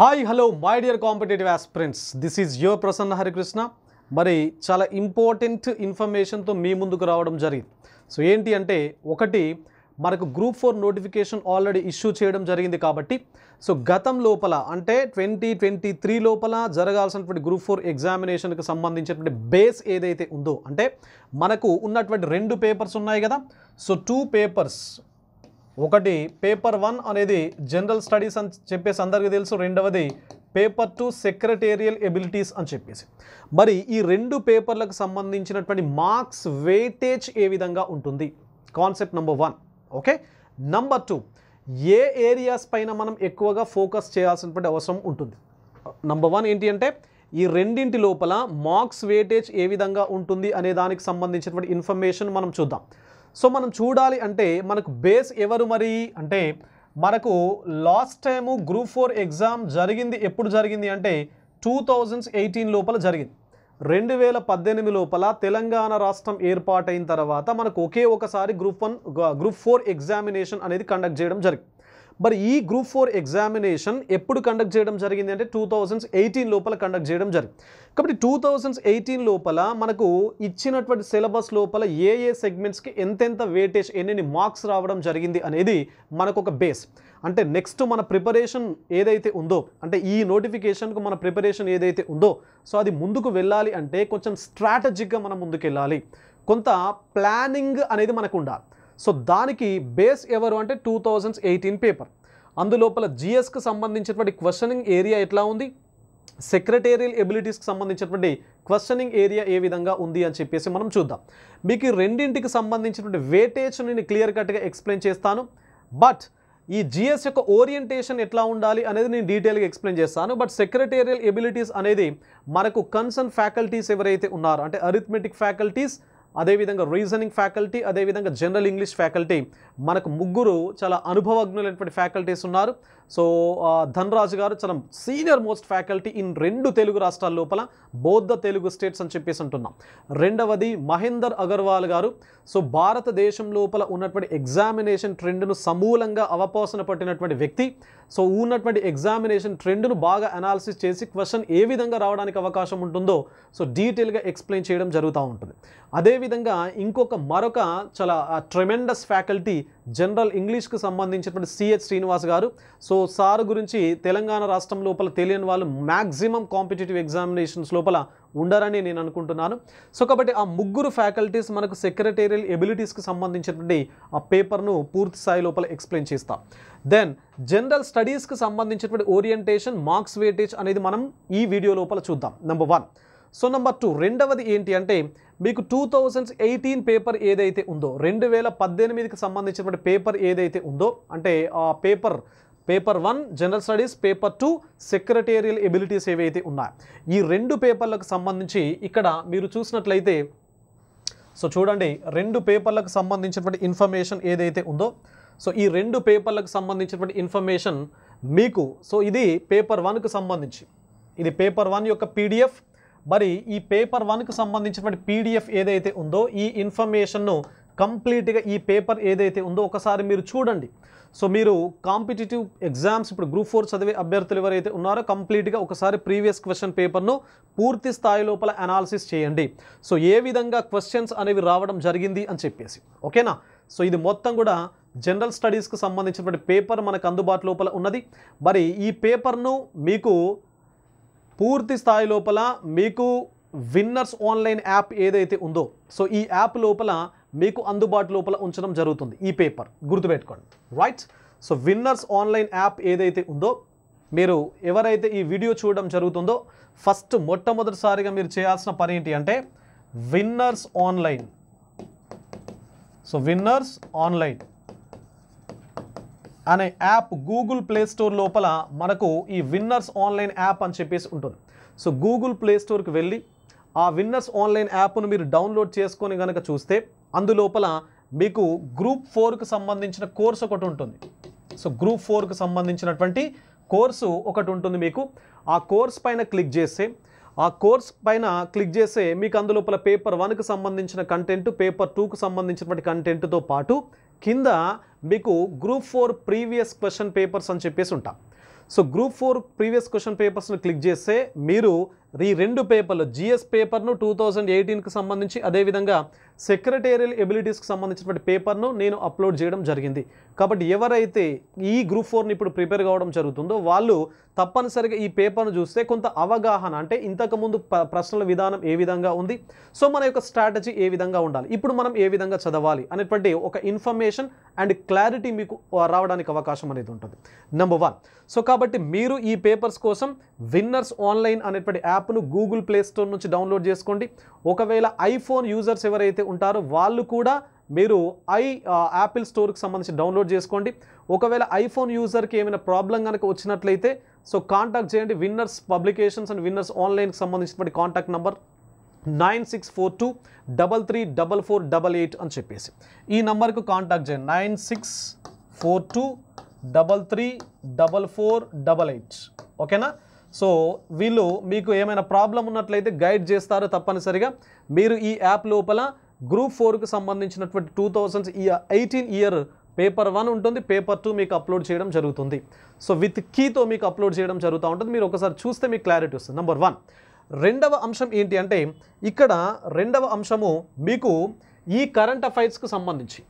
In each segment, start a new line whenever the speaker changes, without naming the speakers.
hi hello my dear competitive aspirants this is your Prasanna Harikrishna మరి చాలా important ఇన్ఫర్మేషన్తో మీ ముందుకు రావడం జరిగింది సో ఏంటి అంటే ఒకటి మనకు group four notification already issue చేయడం జరిగింది కాబట్టి సో గతం లోపల అంటే ట్వంటీ ట్వంటీ త్రీ లోపల జరగాల్సినటువంటి గ్రూప్ ఫోర్ ఎగ్జామినేషన్కి సంబంధించినటువంటి బేస్ ఏదైతే ఉందో అంటే మనకు ఉన్నటువంటి రెండు పేపర్స్ ఉన్నాయి కదా సో టూ పేపర్స్ ఒకటి పేపర్ వన్ అనేది జనరల్ స్టడీస్ అని చెప్పేసి అందరికీ తెలుసు రెండవది పేపర్ టూ సెక్రటేరియల్ ఎబిలిటీస్ అని చెప్పేసి మరి ఈ రెండు పేపర్లకు సంబంధించినటువంటి మార్క్స్ వెయిటేజ్ ఏ విధంగా ఉంటుంది concept number one okay number two ఏ ఏరియాస్ పైన మనం ఎక్కువగా ఫోకస్ చేయాల్సినటువంటి అవసరం ఉంటుంది నంబర్ వన్ ఏంటి అంటే ఈ రెండింటి లోపల మార్క్స్ వెయిటేజ్ ఏ విధంగా ఉంటుంది అనే దానికి సంబంధించినటువంటి ఇన్ఫర్మేషన్ మనం చూద్దాం సో మనం చూడాలి అంటే మనకు బేస్ ఎవరు మరి అంటే మనకు last time group four exam జరిగింది ఎప్పుడు జరిగింది అంటే టూ థౌజండ్స్ ఎయిటీన్ లోపల జరిగింది రెండు వేల పద్దెనిమిది లోపల తెలంగాణ రాష్ట్రం ఏర్పాటైన తర్వాత మనకు ఒకే ఒకసారి group one group four examination అనేది కండక్ట్ చేయడం జరిగింది మరి ఈ గ్రూప్ ఫోర్ ఎగ్జామినేషన్ ఎప్పుడు కండక్ట్ చేయడం జరిగింది అంటే టూ థౌజండ్ ఎయిటీన్ లోపల కండక్ట్ చేయడం జరిగింది కాబట్టి టూ థౌజండ్ ఎయిటీన్ లోపల మనకు ఇచ్చినటువంటి సిలబస్ లోపల ఏ ఏ సెగ్మెంట్స్కి ఎంతెంత వేటేజ్ ఎన్ని మార్క్స్ రావడం జరిగింది అనేది మనకు ఒక బేస్ అంటే నెక్స్ట్ మన ప్రిపరేషన్ ఏదైతే ఉందో అంటే ఈ నోటిఫికేషన్కు మన ప్రిపరేషన్ ఏదైతే ఉందో సో అది ముందుకు వెళ్ళాలి అంటే కొంచెం స్ట్రాటజిక్గా మనం ముందుకెళ్ళాలి కొంత ప్లానింగ్ అనేది మనకు ఉండాలి సో దానికి బేస్ ఎవరు అంటే టూ థౌజండ్స్ ఎయిటీన్ పేపర్ అందులోపల జిఎస్కి సంబంధించినటువంటి క్వశ్చనింగ్ ఏరియా ఎట్లా ఉంది సెక్రటేరియల్ ఎబిలిటీస్కి సంబంధించినటువంటి క్వశ్చనింగ్ ఏరియా ఏ విధంగా ఉంది అని చెప్పేసి మనం చూద్దాం మీకు రెండింటికి సంబంధించినటువంటి వేటేజ్ నేను క్లియర్ కట్గా ఎక్స్ప్లెయిన్ చేస్తాను బట్ ఈ జిఎస్ యొక్క ఓరియంటేషన్ ఎట్లా ఉండాలి అనేది నేను డీటెయిల్గా ఎక్స్ప్లెయిన్ చేస్తాను బట్ సెక్రటేరియల్ ఎబిలిటీస్ అనేది మనకు కన్సర్న్ ఫ్యాకల్టీస్ ఎవరైతే ఉన్నారో అంటే అరిథమెటిక్ ఫ్యాకల్టీస్ అదేవిధంగా రీజనింగ్ ఫ్యాకల్టీ అదేవిధంగా జనరల్ ఇంగ్లీష్ ఫ్యాకల్టీ మనకు ముగ్గురు చాలా అనుభవజ్ఞులైనటువంటి ఫ్యాకల్టీస్ ఉన్నారు సో ధనరాజు గారు చాలా సీనియర్ మోస్ట్ ఫ్యాకల్టీ ఇన్ రెండు తెలుగు రాష్ట్రాల లోపల బౌద్ధ తెలుగు స్టేట్స్ అని చెప్పేసి అంటున్నాం రెండవది మహేందర్ అగర్వాల్ గారు సో భారతదేశం లోపల ఉన్నటువంటి ఎగ్జామినేషన్ ట్రెండ్ను సమూలంగా అవపోసన పట్టినటువంటి వ్యక్తి సో ఉన్నటువంటి ఎగ్జామినేషన్ ట్రెండ్ను బాగా అనాలిసిస్ చేసి క్వశ్చన్ ఏ విధంగా రావడానికి అవకాశం ఉంటుందో సో డీటెయిల్గా ఎక్స్ప్లెయిన్ చేయడం జరుగుతూ ఉంటుంది అదేవిధంగా ఇంకొక మరొక చాలా ట్రెమెండస్ ఫ్యాకల్టీ జనరల్ ఇంగ్లీష్కు సంబంధించినటువంటి సిహెచ్ శ్రీనివాస్ గారు సో సార్ గురించి తెలంగాణ రాష్ట్రం లోపల తెలియని వాళ్ళు మ్యాక్సిమం కాంపిటేటివ్ ఎగ్జామినేషన్స్ లోపల ఉండరని నేను అనుకుంటున్నాను సో కాబట్టి ఆ ముగ్గురు ఫ్యాకల్టీస్ మనకు సెక్రటేరియల్ ఎబిలిటీస్కి సంబంధించినటువంటి ఆ పేపర్ను పూర్తి స్థాయి లోపల ఎక్స్ప్లెయిన్ చేస్తాం దెన్ జనరల్ స్టడీస్కి సంబంధించినటువంటి ఓరియంటేషన్ మార్క్స్ వేటేజ్ అనేది మనం ఈ వీడియో లోపల చూద్దాం number one so number two రెండవది ఏంటి అంటే మీకు టూ థౌజండ్ ఎయిటీన్ పేపర్ ఏదైతే ఉందో రెండు వేల పద్దెనిమిదికి సంబంధించినటువంటి పేపర్ ఏదైతే ఉందో అంటే ఆ paper paper one general studies paper two secretarial abilities ఏవైతే ఉన్నాయో ఈ రెండు పేపర్లకు సంబంధించి ఇక్కడ మీరు చూసినట్లయితే సో చూడండి రెండు పేపర్లకు సంబంధించినటువంటి ఇన్ఫర్మేషన్ ఏదైతే ఉందో సో ఈ రెండు పేపర్లకు సంబంధించినటువంటి ఇన్ఫర్మేషన్ మీకు సో ఇది పేపర్ వన్కు సంబంధించి ఇది పేపర్ వన్ యొక్క పీడిఎఫ్ మరి ఈ పేపర్ వన్కు సంబంధించినటువంటి పీడిఎఫ్ ఏదైతే ఉందో ఈ ఇన్ఫర్మేషన్ను కంప్లీట్గా ఈ పేపర్ ఏదైతే ఉందో ఒకసారి మీరు చూడండి సో మీరు కాంపిటేటివ్ ఎగ్జామ్స్ ఇప్పుడు గ్రూప్ ఫోర్ చదివే అభ్యర్థులు ఎవరైతే ఉన్నారో కంప్లీట్గా ఒకసారి ప్రీవియస్ క్వశ్చన్ పేపర్ను పూర్తి స్థాయి లోపల అనాలిసిస్ చేయండి సో ఏ విధంగా క్వశ్చన్స్ అనేవి రావడం జరిగింది అని చెప్పేసి ఓకేనా సో ఇది మొత్తం కూడా జనరల్ స్టడీస్కి సంబంధించినటువంటి పేపర్ మనకు అందుబాటు లోపల ఉన్నది మరి ఈ పేపర్ను మీకు పూర్తి స్థాయి లోపల మీకు విన్నర్స్ ఆన్లైన్ యాప్ ఏదైతే ఉందో సో ఈ యాప్ లోపల మీకు అందుబాటు లోపల ఉంచడం జరుగుతుంది ఈ పేపర్ గుర్తుపెట్టుకోండి right so winners online app ఏదైతే ఉందో మీరు ఎవరైతే ఈ వీడియో చూడడం జరుగుతుందో ఫస్ట్ మొట్టమొదటిసారిగా మీరు చేయాల్సిన పని ఏంటి అంటే winners online so winners online అనే యాప్ గూగుల్ ప్లే స్టోర్ లోపల మనకు ఈ విన్నర్స్ ఆన్లైన్ యాప్ అని చెప్పేసి ఉంటుంది సో గూగుల్ ప్లే స్టోర్కి వెళ్ళి ఆ విన్నర్స్ ఆన్లైన్ యాప్ను మీరు డౌన్లోడ్ చేసుకొని కనుక చూస్తే అందులోపల మీకు గ్రూప్ ఫోర్కి సంబంధించిన కోర్స్ ఒకటి ఉంటుంది సో గ్రూప్ ఫోర్కి సంబంధించినటువంటి కోర్సు ఒకటి ఉంటుంది మీకు ఆ కోర్స్ పైన క్లిక్ చేస్తే ఆ కోర్స్ పైన క్లిక్ చేస్తే మీకు అందులోపల పేపర్ వన్కి సంబంధించిన కంటెంట్ పేపర్ టూకు సంబంధించినటువంటి కంటెంట్తో పాటు కింద మీకు group four previous question papers అని చెప్పేసి ఉంటాం so group four previous question పేపర్స్ని క్లిక్ చేస్తే మీరు ఈ రెండు పేపర్లు జిఎస్ పేపర్ను టూ థౌజండ్ ఎయిటీన్కి సంబంధించి అదేవిధంగా సెక్రటేరియల్ ఎబిలిటీస్కి సంబంధించినటువంటి పేపర్ను నేను అప్లోడ్ చేయడం జరిగింది కాబట్టి ఎవరైతే ఈ గ్రూప్ ఫోర్ని ఇప్పుడు ప్రిపేర్ కావడం జరుగుతుందో వాళ్ళు తప్పనిసరిగా ఈ పేపర్ను చూస్తే కొంత అవగాహన అంటే ఇంతకుముందు ప్రశ్నల విధానం ఏ విధంగా ఉంది సో మన యొక్క స్ట్రాటజీ ఏ విధంగా ఉండాలి ఇప్పుడు మనం ఏ విధంగా చదవాలి అనేటువంటి ఒక ఇన్ఫర్మేషన్ అండ్ క్లారిటీ మీకు రావడానికి అవకాశం అనేది ఉంటుంది నెంబర్ వన్ సో కాబట్టి మీరు ఈ పేపర్స్ కోసం విన్నర్స్ ఆన్లైన్ అనేటువంటి యాప్ యాప్ను గూగుల్ ప్లే స్టోర్ నుంచి డౌన్లోడ్ చేసుకోండి ఒకవేళ ఐఫోన్ యూజర్స్ ఎవరైతే ఉంటారో వాళ్ళు కూడా మీరు ఐ యాపిల్ స్టోర్కి సంబంధించి డౌన్లోడ్ చేసుకోండి ఒకవేళ ఐఫోన్ యూజర్కి ఏమైనా ప్రాబ్లం కనుక వచ్చినట్లయితే సో కాంటాక్ట్ చేయండి విన్నర్స్ పబ్లికేషన్స్ అండ్ విన్నర్స్ ఆన్లైన్కి సంబంధించినటువంటి contact number nine six four two double three double four double eight అని చెప్పేసి ఈ నంబర్కు కాంటాక్ట్ చేయండి nine six four two double three double four double eight ఓకేనా సో వీళ్ళు మీకు ఏమైనా ప్రాబ్లం ఉన్నట్లయితే గైడ్ చేస్తారు తప్పనిసరిగా మీరు ఈ యాప్ లోపల గ్రూప్ ఫోర్కి సంబంధించినటువంటి two thousand eighteen year paper one ఉంటుంది పేపర్ టూ మీకు అప్లోడ్ చేయడం జరుగుతుంది సో విత్ కీతో మీకు అప్లోడ్ చేయడం జరుగుతూ ఉంటుంది మీరు ఒకసారి చూస్తే మీకు క్లారిటీ వస్తుంది నెంబర్ వన్ రెండవ అంశం ఏంటి అంటే ఇక్కడ రెండవ అంశము మీకు ఈ కరెంట్ అఫైర్స్కి సంబంధించి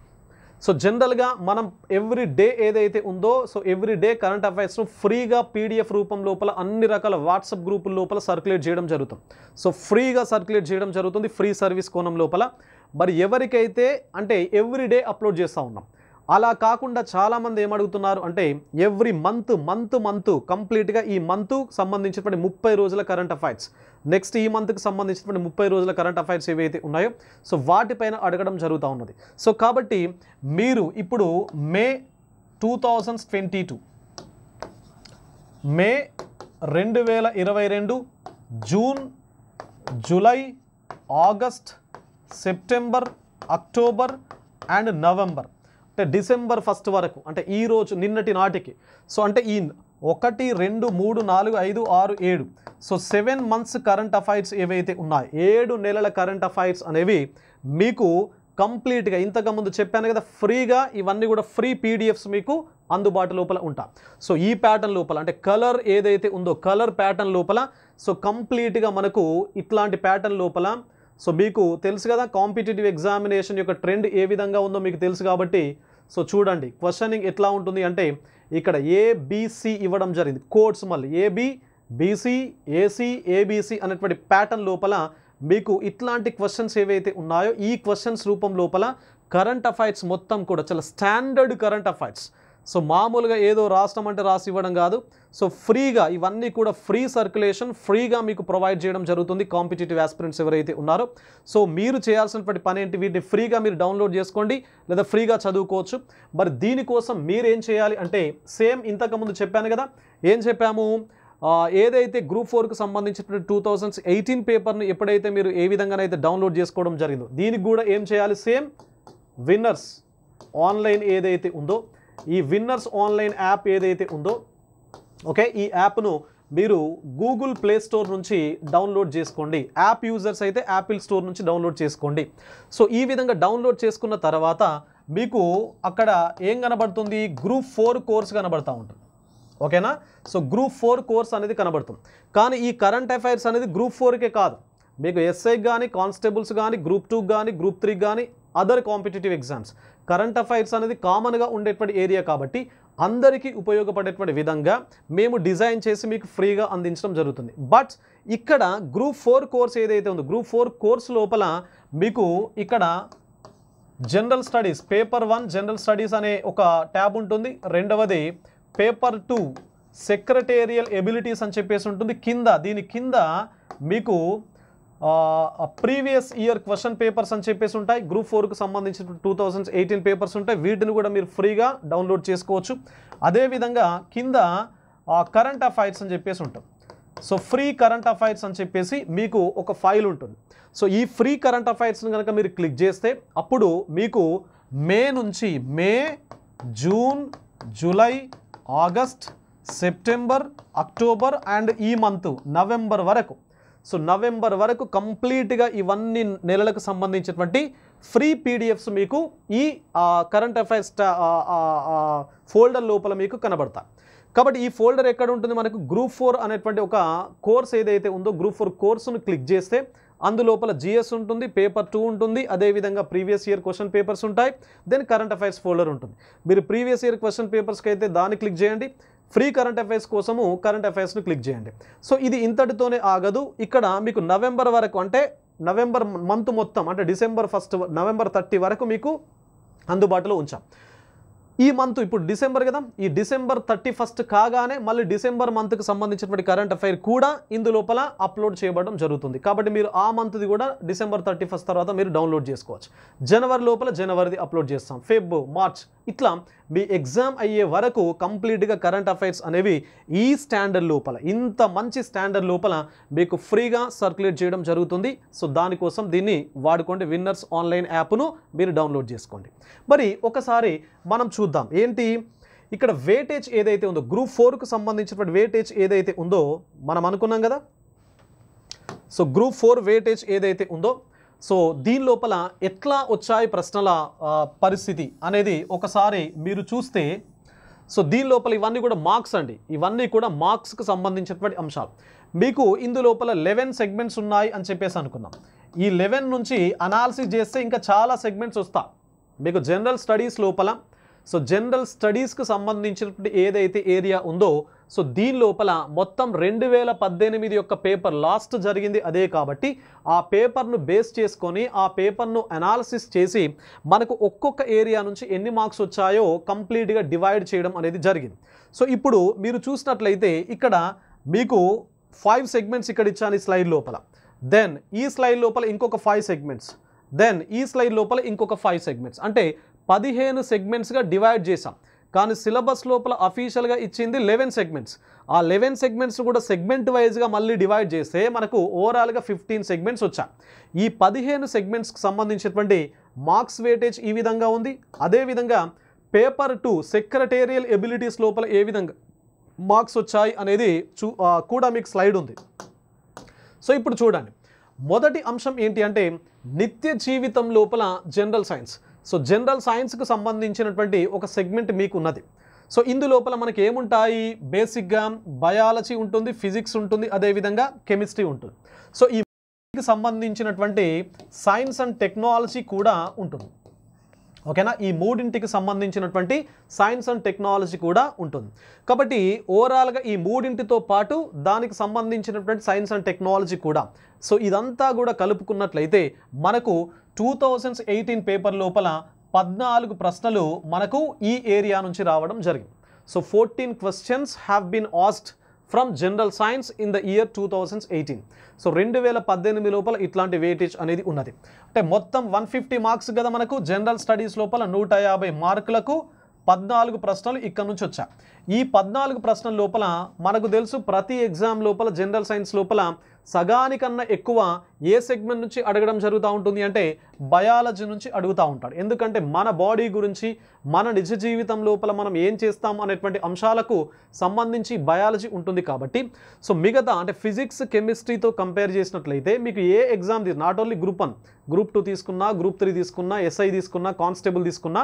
సో జనరల్గా మనం ఎవ్రీ డే ఏదైతే ఉందో సో ఎవ్రీ డే కరెంట్ అఫైర్స్ను ఫ్రీగా పీడిఎఫ్ రూపం లోపల అన్ని రకాల వాట్సాప్ గ్రూపుల లోపల సర్క్యులేట్ చేయడం జరుగుతుంది సో ఫ్రీగా సర్క్యులేట్ చేయడం జరుగుతుంది ఫ్రీ సర్వీస్ కోణం లోపల మరి ఎవరికైతే అంటే ఎవ్రీ డే అప్లోడ్ చేస్తూ ఉన్నాం అలా కాకుండా చాలామంది ఏమడుగుతున్నారు అంటే ఎవ్రీ మంత్ మంత్ మంత్ కంప్లీట్గా ఈ మంత్ సంబంధించినటువంటి ముప్పై రోజుల కరెంట్ అఫైర్స్ నెక్స్ట్ ఈ మంత్కి సంబంధించినటువంటి ముప్పై రోజుల కరెంట్ అఫైర్స్ ఏవైతే ఉన్నాయో సో వాటిపైన అడగడం జరుగుతూ ఉన్నది సో కాబట్టి మీరు ఇప్పుడు May two thousand twenty two May రెండు వేల ఇరవై రెండు June July August September October and November అంటే డిసెంబర్ ఫస్ట్ వరకు అంటే ఈ రోజు నిన్నటి నాటికి సో అంటే ఈ ఒకటి రెండు మూడు నాలుగు ఐదు ఆరు ఏడు so seven months current affairs ఏవైతే ఉన్నాయో ఏడు నెలల కరెంట్ అఫైర్స్ అనేవి మీకు కంప్లీట్గా ఇంతకుముందు చెప్పాను కదా ఫ్రీగా ఇవన్నీ కూడా ఫ్రీ పీడిఎఫ్స్ మీకు అందుబాటు లోపల ఉంటాయి సో ఈ ప్యాటర్న్ లోపల అంటే కలర్ ఏదైతే ఉందో కలర్ ప్యాటర్న్ లోపల సో కంప్లీట్గా మనకు ఇట్లాంటి ప్యాటర్న్ లోపల సో మీకు తెలుసు కదా కాంపిటేటివ్ ఎగ్జామినేషన్ యొక్క ట్రెండ్ ఏ విధంగా ఉందో మీకు తెలుసు కాబట్టి సో చూడండి క్వశ్చనింగ్ ఎట్లా ఉంటుంది అంటే ఇక్కడ ఏబిసి ఇవ్వడం జరిగింది కోడ్స్ మళ్ళీ ఏబి బీసీ ఏసీ ఏబీసీ అనేటువంటి ప్యాటర్న్ లోపల మీకు ఇట్లాంటి క్వశ్చన్స్ ఏవైతే ఉన్నాయో ఈ క్వశ్చన్స్ రూపం లోపల కరెంట్ అఫైర్స్ మొత్తం కూడా చాలా స్టాండర్డ్ కరెంట్ అఫైర్స్ సో మామూలుగా ఏదో రాష్ట్రం అంటే రాసి ఇవ్వడం కాదు సో ఫ్రీగా ఇవన్నీ కూడా ఫ్రీ సర్క్యులేషన్ ఫ్రీగా మీకు ప్రొవైడ్ చేయడం జరుగుతుంది కాంపిటేటివ్ ఆస్పిరెంట్స్ ఎవరైతే ఉన్నారో సో మీరు చేయాల్సినటువంటి పని ఏంటి వీటిని ఫ్రీగా మీరు డౌన్లోడ్ చేసుకోండి లేదా ఫ్రీగా చదువుకోవచ్చు మరి దీనికోసం మీరేం చేయాలి అంటే సేమ్ ఇంతకుముందు చెప్పాను కదా ఏం చెప్పాము ఏదైతే గ్రూప్ ఫోర్కి సంబంధించినటువంటి టూ థౌజండ్స్ ఎయిటీన్ పేపర్ను ఎప్పుడైతే మీరు ఏ విధంగానైతే డౌన్లోడ్ చేసుకోవడం జరిగిందో దీనికి కూడా ఏం చేయాలి సేమ్ విన్నర్స్ ఆన్లైన్ ఏదైతే ఉందో ఈ విన్నర్స్ ఆన్లైన్ యాప్ ఏదైతే ఉందో ఓకే ఈ యాప్ను మీరు గూగుల్ ప్లే స్టోర్ నుంచి డౌన్లోడ్ చేసుకోండి యాప్ యూజర్స్ అయితే యాపిల్ స్టోర్ నుంచి డౌన్లోడ్ చేసుకోండి సో ఈ విధంగా డౌన్లోడ్ చేసుకున్న తర్వాత మీకు అక్కడ ఏం కనబడుతుంది గ్రూప్ ఫోర్ కోర్స్ కనబడుతూ ఉంటుంది ఓకేనా సో గ్రూప్ ఫోర్ కోర్స్ అనేది కనబడుతుంది కానీ ఈ కరెంట్ అఫైర్స్ అనేది గ్రూప్ ఫోర్కే కాదు మీకు ఎస్ఐకి కానీ కానిస్టేబుల్స్ కానీ గ్రూప్ టూకి కానీ గ్రూప్ త్రీకి కానీ other competitive exams current affairs అనేది కామన్గా ఉండేటువంటి ఏరియా కాబట్టి అందరికీ ఉపయోగపడేటువంటి విధంగా మేము డిజైన్ చేసి మీకు ఫ్రీగా అందించడం జరుగుతుంది బట్ ఇక్కడ గ్రూప్ ఫోర్ కోర్స్ ఏదైతే ఉందో గ్రూప్ ఫోర్ కోర్స్ లోపల మీకు ఇక్కడ general studies paper one general studies అనే ఒక ట్యాబ్ ఉంటుంది రెండవది పేపర్ టూ సెక్రటేరియల్ ఎబిలిటీస్ అని చెప్పేసి ఉంటుంది కింద దీని కింద మీకు ప్రీవియస్ ఇయర్ క్వశ్చన్ పేపర్స్ అని చెప్పేసి ఉంటాయి గ్రూప్ ఫోర్కి సంబంధించిన టూ థౌజండ్ ఎయిటీన్ పేపర్స్ ఉంటాయి వీటిని కూడా మీరు ఫ్రీగా డౌన్లోడ్ చేసుకోవచ్చు అదేవిధంగా కింద కరెంట్ అఫైర్స్ అని చెప్పేసి ఉంటాం సో ఫ్రీ కరెంట్ అఫైర్స్ అని చెప్పేసి మీకు ఒక ఫైల్ ఉంటుంది సో ఈ ఫ్రీ కరెంట్ అఫైర్స్ని కనుక మీరు క్లిక్ చేస్తే అప్పుడు మీకు మే నుంచి May June July August September October and ఈ మంత్ నవంబర్ వరకు సో నవంబర్ వరకు కంప్లీట్గా ఇవన్నీ నెలలకు సంబంధించినటువంటి ఫ్రీ పీడిఎఫ్స్ మీకు ఈ కరెంట్ అఫైర్స్ ఫోల్డర్ లోపల మీకు కనబడతాయి కాబట్టి ఈ ఫోల్డర్ ఎక్కడ ఉంటుంది మనకు గ్రూప్ ఫోర్ అనేటువంటి ఒక కోర్స్ ఏదైతే ఉందో గ్రూప్ ఫోర్ కోర్సును క్లిక్ చేస్తే అందులోపల జిఎస్ ఉంటుంది పేపర్ టూ ఉంటుంది అదేవిధంగా ప్రీవియస్ ఇయర్ క్వశ్చన్ పేపర్స్ ఉంటాయి దెన్ కరెంట్ అఫైర్స్ ఫోల్డర్ ఉంటుంది మీరు ప్రీవియస్ ఇయర్ క్వశ్చన్ పేపర్స్కి అయితే దాన్ని క్లిక్ చేయండి ఫ్రీ కరెంట్ అఫైర్స్ కోసము కరెంట్ అఫైర్స్ను క్లిక్ చేయండి సో ఇది ఇంతటితోనే ఆగదు ఇక్కడ మీకు నవంబర్ వరకు అంటే నవంబర్ మంత్ మొత్తం అంటే డిసెంబర్ ఫస్ట్ నవంబర్ థర్టీ వరకు మీకు అందుబాటులో ఉంచాం ఈ మంత్ ఇప్పుడు డిసెంబర్ కదా ఈ డిసెంబర్ థర్టీ ఫస్ట్ కాగానే మళ్ళీ డిసెంబర్ మంత్కి సంబంధించినటువంటి కరెంట్ అఫైర్ కూడా ఇందులోపల అప్లోడ్ చేయబడడం జరుగుతుంది కాబట్టి మీరు ఆ మంత్ది కూడా డిసెంబర్ థర్టీ ఫస్ట్ తర్వాత మీరు డౌన్లోడ్ చేసుకోవచ్చు జనవరి లోపల జనవరిది అప్లోడ్ చేస్తాం ఫిబ్ మార్చ్ ఇట్లా మీ ఎగ్జామ్ అయ్యే వరకు కంప్లీట్గా కరెంట్ అఫైర్స్ అనేవి ఈ స్టాండర్డ్ లోపల ఇంత మంచి స్టాండర్డ్ లోపల మీకు ఫ్రీగా సర్క్యులేట్ చేయడం జరుగుతుంది సో దానికోసం దీన్ని వాడుకోండి విన్నర్స్ ఆన్లైన్ యాప్ను మీరు డౌన్లోడ్ చేసుకోండి మరి ఒకసారి మనం చూద్దాం ఏంటి ఇక్కడ వేటేజ్ ఏదైతే ఉందో గ్రూప్ ఫోర్కు సంబంధించినటువంటి వేటేజ్ ఏదైతే ఉందో మనం అనుకున్నాం కదా సో గ్రూప్ ఫోర్ వేటేజ్ ఏదైతే ఉందో సో దీని లోపల ఎట్లా వచ్చాయి ప్రశ్నల పరిస్థితి అనేది ఒకసారి మీరు చూస్తే సో దీని లోపల ఇవన్నీ కూడా మార్క్స్ అండి ఇవన్నీ కూడా మార్క్స్కి సంబంధించినటువంటి అంశాలు మీకు ఇందు లోపల లెవెన్ సెగ్మెంట్స్ ఉన్నాయి అని చెప్పేసి అనుకున్నాం ఈ లెవెన్ నుంచి అనాలిసిస్ చేస్తే ఇంకా చాలా సెగ్మెంట్స్ వస్తా మీకు జనరల్ స్టడీస్ లోపల సో జనరల్ స్టడీస్కి సంబంధించినటువంటి ఏదైతే ఏరియా ఉందో సో దీని లోపల మొత్తం రెండు వేల పద్దెనిమిది యొక్క పేపర్ లాస్ట్ జరిగింది అదే కాబట్టి ఆ పేపర్ను బేస్ చేసుకొని ఆ పేపర్ను అనాలసిస్ చేసి మనకు ఒక్కొక్క ఏరియా నుంచి ఎన్ని మార్క్స్ వచ్చాయో కంప్లీట్గా డివైడ్ చేయడం అనేది జరిగింది సో ఇప్పుడు మీరు చూసినట్లయితే ఇక్కడ మీకు ఫైవ్ సెగ్మెంట్స్ ఇక్కడ ఇచ్చాను ఈ స్లైడ్ లోపల దెన్ ఈ స్లైడ్ లోపల ఇంకొక ఫైవ్ సెగ్మెంట్స్ దెన్ ఈ స్లైడ్ లోపల ఇంకొక ఫైవ్ సెగ్మెంట్స్ అంటే పదిహేను సెగ్మెంట్స్గా డివైడ్ చేసాం కానీ సిలబస్ లోపల అఫీషియల్గా ఇచ్చింది లెవెన్ సెగ్మెంట్స్ ఆ లెవెన్ సెగ్మెంట్స్ కూడా సెగ్మెంట్ వైజ్గా మళ్ళీ డివైడ్ చేస్తే మనకు ఓవరాల్గా ఫిఫ్టీన్ సెగ్మెంట్స్ వచ్చా ఈ పదిహేను సెగ్మెంట్స్కి సంబంధించినటువంటి మార్క్స్ వేటేజ్ ఈ విధంగా ఉంది అదేవిధంగా పేపర్ టు సెక్రటేరియల్ ఎబిలిటీస్ లోపల ఏ విధంగా మార్క్స్ వచ్చాయి అనేది చూ కూడా మీకు స్లైడ్ ఉంది సో ఇప్పుడు చూడండి మొదటి అంశం ఏంటి అంటే నిత్య జీవితం లోపల జనరల్ సైన్స్ సో జనరల్ సైన్స్కు సంబంధించినటువంటి ఒక సెగ్మెంట్ మీకు ఉన్నది సో ఇందులోపల మనకి ఏముంటాయి బేసిక్గా బయాలజీ ఉంటుంది ఫిజిక్స్ ఉంటుంది అదేవిధంగా కెమిస్ట్రీ ఉంటుంది సో ఈ సంబంధించినటువంటి సైన్స్ అండ్ టెక్నాలజీ కూడా ఉంటుంది ఓకేనా ఈ మూడింటికి సంబంధించినటువంటి సైన్స్ అండ్ టెక్నాలజీ కూడా ఉంటుంది కాబట్టి ఓవరాల్గా ఈ మూడింటితో పాటు దానికి సంబంధించినటువంటి సైన్స్ అండ్ టెక్నాలజీ కూడా సో ఇదంతా కూడా కలుపుకున్నట్లయితే మనకు టూ థౌజండ్స్ ఎయిటీన్ పేపర్ లోపల పద్నాలుగు ప్రశ్నలు మనకు ఈ ఏరియా నుంచి రావడం జరిగింది so fourteen questions have been asked from general science in the year two thousand eighteen so రెండు వేల పద్దెనిమిది లోపల ఇట్లాంటి వెయిటేజ్ అనేది ఉన్నది అంటే మొత్తం వన్ ఫిఫ్టీ మార్క్స్ కదా మనకు జనరల్ స్టడీస్ లోపల నూట యాభై మార్కులకు పద్నాలుగు ప్రశ్నలు ఇక్కడ నుంచి వచ్చా ఈ పద్నాలుగు ప్రశ్నల లోపల మనకు తెలుసు ప్రతి ఎగ్జామ్ లోపల జనరల్ సైన్స్ లోపల సగానికన్నా ఎక్కువ ఏ సెగ్మెంట్ నుంచి అడగడం జరుగుతూ ఉంటుంది అంటే బయాలజీ నుంచి అడుగుతూ ఉంటాడు ఎందుకంటే మన బాడీ గురించి మన నిజ జీవితం లోపల మనం ఏం చేస్తాం అనేటువంటి అంశాలకు సంబంధించి బయాలజీ ఉంటుంది కాబట్టి సో మిగతా అంటే ఫిజిక్స్ కెమిస్ట్రీతో కంపేర్ చేసినట్లయితే మీకు ఏ exam not only group one group two తీసుకున్నా గ్రూప్ త్రీ తీసుకున్నా ఎస్ఐ తీసుకున్నా కానిస్టేబుల్ తీసుకున్నా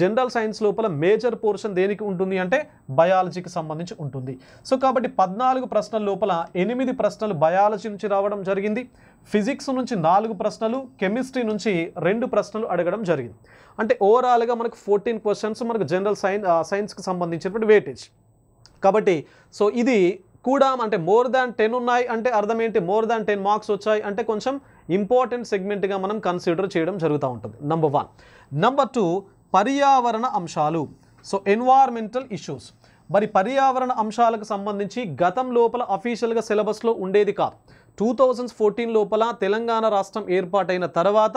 జనరల్ సైన్స్ లోపల మేజర్ పోర్షన్ దేనికి ఉంటుంది అంటే బయాలజీకి సంబంధించి ఉంటుంది సో కాబట్టి పద్నాలుగు ప్రశ్నల లోపల ఎనిమిది ప్రశ్నలు బయాలజీ నుంచి రావడం జరిగింది ఫిజిక్స్ నుంచి నాలుగు ప్రశ్నలు కెమిస్ట్రీ నుంచి రెండు ప్రశ్నలు అడగడం జరిగింది అంటే ఓవరాల్గా మనకు ఫోర్టీన్ క్వశ్చన్స్ మనకు జనరల్ సైన్స్ సైన్స్కి సంబంధించినటువంటి వెయిటేజ్ కాబట్టి సో ఇది కూడా అంటే మోర్ దాన్ టెన్ ఉన్నాయి అంటే అర్థం ఏంటి మోర్ దాన్ టెన్ మార్క్స్ వచ్చాయి అంటే కొంచెం ఇంపార్టెంట్ సెగ్మెంట్గా మనం కన్సిడర్ చేయడం జరుగుతూ ఉంటుంది నంబర్ వన్ నంబర్ టూ పర్యావరణ అంశాలు సో ఎన్వైర్మెంటల్ ఇష్యూస్ మరి పర్యావరణ అంశాలకు సంబంధించి గతం లోపల అఫీషియల్గా సిలబస్లో ఉండేది కాదు టూ థౌజండ్ ఫోర్టీన్ లోపల తెలంగాణ రాష్ట్రం ఏర్పాటైన తర్వాత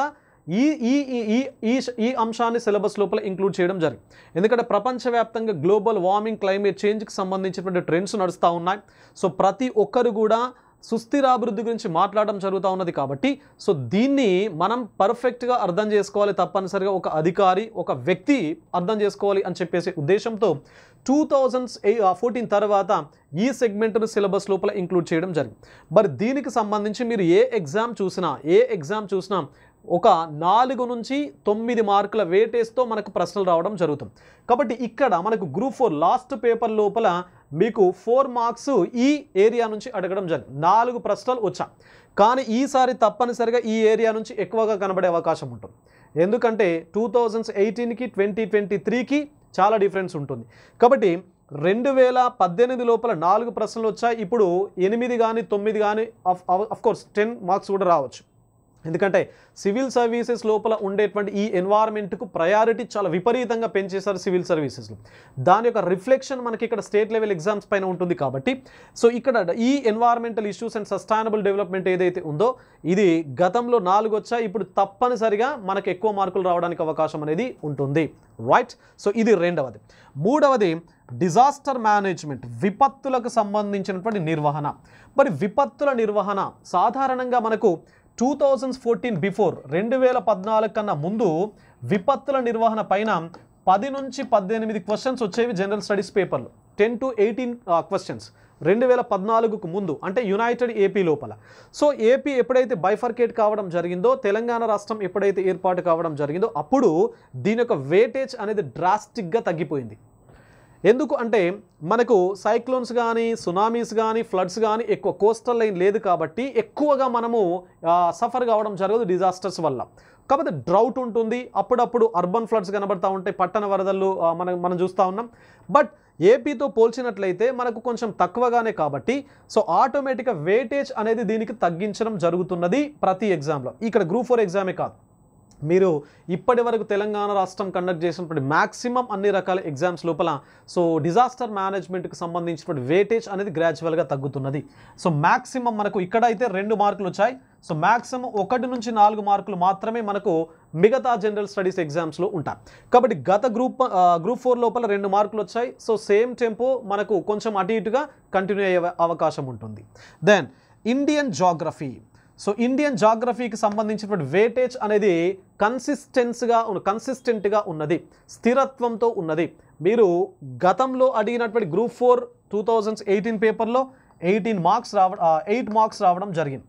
ఈ ఈ ఈ ఈ ఈ అంశాన్ని సిలబస్ లోపల ఇంక్లూడ్ చేయడం జరిగింది ఎందుకంటే ప్రపంచవ్యాప్తంగా గ్లోబల్ వార్మింగ్ క్లైమేట్ చేంజ్కి సంబంధించినటువంటి ట్రెండ్స్ నడుస్తూ ఉన్నాయి సో ప్రతి ఒక్కరు కూడా సుస్థిరాభివృద్ధి గురించి మాట్లాడడం జరుగుతూ ఉన్నది కాబట్టి సో దీన్ని మనం పర్ఫెక్ట్గా అర్థం చేసుకోవాలి తప్పనిసరిగా ఒక అధికారి ఒక వ్యక్తి అర్థం చేసుకోవాలి అని చెప్పేసి ఉద్దేశంతో టూ థౌజండ్స్ ఫోర్టీన్ తర్వాత ఈ సెగ్మెంట్ను సిలబస్ లోపల ఇంక్లూడ్ చేయడం జరిగింది మరి దీనికి సంబంధించి మీరు ఏ ఎగ్జామ్ చూసినా ఏ ఎగ్జామ్ చూసినా ఒక నాలుగు నుంచి తొమ్మిది మార్కుల వేటేజ్తో మనకు ప్రశ్నలు రావడం జరుగుతుంది కాబట్టి ఇక్కడ మనకు గ్రూప్ ఫోర్ లాస్ట్ పేపర్ లోపల మీకు ఫోర్ మార్క్స్ ఈ ఏరియా నుంచి అడగడం జరిగింది నాలుగు ప్రశ్నలు వచ్చా కానీ ఈసారి తప్పనిసరిగా ఈ ఏరియా నుంచి ఎక్కువగా కనబడే అవకాశం ఉంటుంది ఎందుకంటే టూ థౌజండ్స్ ఎయిటీన్కి ట్వంటీ ట్వంటీ త్రీకి చాలా డిఫరెన్స్ ఉంటుంది కాబట్టి రెండు వేల పద్దెనిమిది లోపల నాలుగు ప్రశ్నలు వచ్చాయి ఇప్పుడు ఎనిమిది కానీ తొమ్మిది కానీ అఫ్ కోర్స్ టెన్ మార్క్స్ కూడా రావచ్చు ఎందుకంటే సివిల్ సర్వీసెస్ లోపల ఉండేటువంటి ఈ ఎన్వైరాన్మెంట్కు ప్రయారిటీ చాలా విపరీతంగా పెంచేశారు సివిల్ సర్వీసెస్లో దాని యొక్క రిఫ్లెక్షన్ మనకి ఇక్కడ స్టేట్ లెవెల్ ఎగ్జామ్స్ పైన ఉంటుంది కాబట్టి సో ఇక్కడ ఈ environmental issues and sustainable development ఏదైతే ఉందో ఇది గతంలో నాలుగు వచ్చా ఇప్పుడు తప్పనిసరిగా మనకు ఎక్కువ మార్కులు రావడానికి అవకాశం అనేది ఉంటుంది రైట్ సో ఇది రెండవది మూడవది డిజాస్టర్ మేనేజ్మెంట్ విపత్తులకు సంబంధించినటువంటి నిర్వహణ మరి విపత్తుల నిర్వహణ సాధారణంగా మనకు టూ థౌజండ్ ఫోర్టీన్ బిఫోర్ రెండు వేల పద్నాలుగు కన్నా ముందు విపత్తుల నిర్వహణ పైన పది నుంచి పద్దెనిమిది క్వశ్చన్స్ వచ్చేవి జనరల్ స్టడీస్ పేపర్లు టెన్ టు ఎయిటీన్ క్వశ్చన్స్ రెండు వేల పద్నాలుగుకు ముందు అంటే యునైటెడ్ ఏపీ లోపల సో ఏపీ ఎప్పుడైతే బైఫర్కేట్ కావడం జరిగిందో తెలంగాణ రాష్ట్రం ఎప్పుడైతే ఏర్పాటు కావడం జరిగిందో అప్పుడు దీని యొక్క వేటేజ్ అనేది డ్రాస్టిక్గా తగ్గిపోయింది ఎందుకు అంటే మనకు సైక్లోన్స్ కానీ సునామీస్ కానీ ఫ్లడ్స్ కానీ ఎక్కువ కోస్టల్ లైన్ లేదు కాబట్టి ఎక్కువగా మనము సఫర్ కావడం జరగదు డిజాస్టర్స్ వల్ల కాకపోతే డ్రౌట్ ఉంటుంది అప్పుడప్పుడు అర్బన్ ఫ్లడ్స్ కనబడతా ఉంటాయి పట్టణ వరదలు మనం మనం చూస్తూ ఉన్నాం బట్ ఏపీతో పోల్చినట్లయితే మనకు కొంచెం తక్కువగానే కాబట్టి సో ఆటోమేటిక్గా వేటేజ్ అనేది దీనికి తగ్గించడం జరుగుతున్నది ప్రతి ఎగ్జామ్లో ఇక్కడ గ్రూప్ ఫోర్ ఎగ్జామే కాదు మీరు ఇప్పటి వరకు తెలంగాణ రాష్ట్రం కండక్ట్ చేసినటువంటి మ్యాక్సిమం అన్ని రకాల ఎగ్జామ్స్ లోపల సో డిజాస్టర్ మేనేజ్మెంట్కి సంబంధించినటువంటి వేటేజ్ అనేది గ్రాడ్యువల్గా తగ్గుతున్నది సో మ్యాక్సిమం మనకు ఇక్కడైతే రెండు మార్కులు వచ్చాయి సో మ్యాక్సిమం ఒకటి నుంచి నాలుగు మార్కులు మాత్రమే మనకు మిగతా జనరల్ స్టడీస్ ఎగ్జామ్స్లో ఉంటాయి కాబట్టి గత గ్రూప్ గ్రూప్ ఫోర్ లోపల రెండు మార్కులు వచ్చాయి సో సేమ్ టెంపో మనకు కొంచెం అటు ఇటుగా కంటిన్యూ అయ్యే అవకాశం ఉంటుంది then Indian geography so Indian జాగ్రఫీకి సంబంధించినటువంటి వేటేజ్ అనేది కన్సిస్టెన్స్గా కన్సిస్టెంట్గా ఉన్నది స్థిరత్వంతో ఉన్నది మీరు గతంలో అడిగినటువంటి group four two thousands eighteen పేపర్లో ఎయిటీన్ మార్క్స్ రావ ఎయిట్ మార్క్స్ రావడం జరిగింది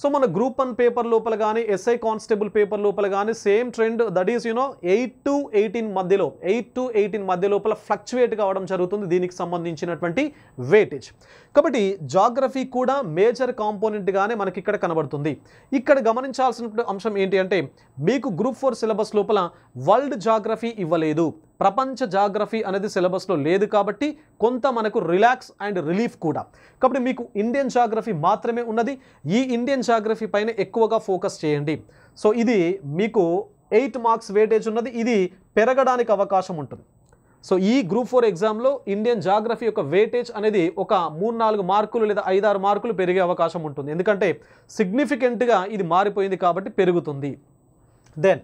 సో మన గ్రూప్ వన్ పేపర్ లోపల కానీ ఎస్ఐ కానిస్టేబుల్ పేపర్ లోపల కానీ same trend that is you know to to మధ్యలో ఎయిట్ టు ఎయిటీన్ మధ్య లోపల ఫ్లక్చువేట్ కావడం జరుగుతుంది దీనికి సంబంధించినటువంటి వెయిటేజ్ కాబట్టి జాగ్రఫీ కూడా మేజర్ కాంపోనెంట్గానే మనకి ఇక్కడ కనబడుతుంది ఇక్కడ గమనించాల్సిన అంశం ఏంటి అంటే మీకు గ్రూప్ ఫోర్ సిలబస్ లోపల వరల్డ్ జాగ్రఫీ ఇవ్వలేదు ప్రపంచ జాగ్రఫీ అనేది సిలబస్లో లేదు కాబట్టి కొంత మనకు రిలాక్స్ అండ్ రిలీఫ్ కూడా కాబట్టి మీకు ఇండియన్ జాగ్రఫీ మాత్రమే ఉన్నది ఈ ఇండియన్ జాగ్రఫీ పైన ఎక్కువగా ఫోకస్ చేయండి సో ఇది మీకు ఎయిట్ మార్క్స్ వేటేజ్ ఉన్నది ఇది పెరగడానికి అవకాశం ఉంటుంది సో ఈ గ్రూప్ ఫోర్ ఎగ్జామ్లో ఇండియన్ జాగ్రఫీ యొక్క వేటేజ్ అనేది ఒక మూడు నాలుగు మార్కులు లేదా ఐదారు మార్కులు పెరిగే అవకాశం ఉంటుంది ఎందుకంటే సిగ్నిఫికెంట్గా ఇది మారిపోయింది కాబట్టి పెరుగుతుంది then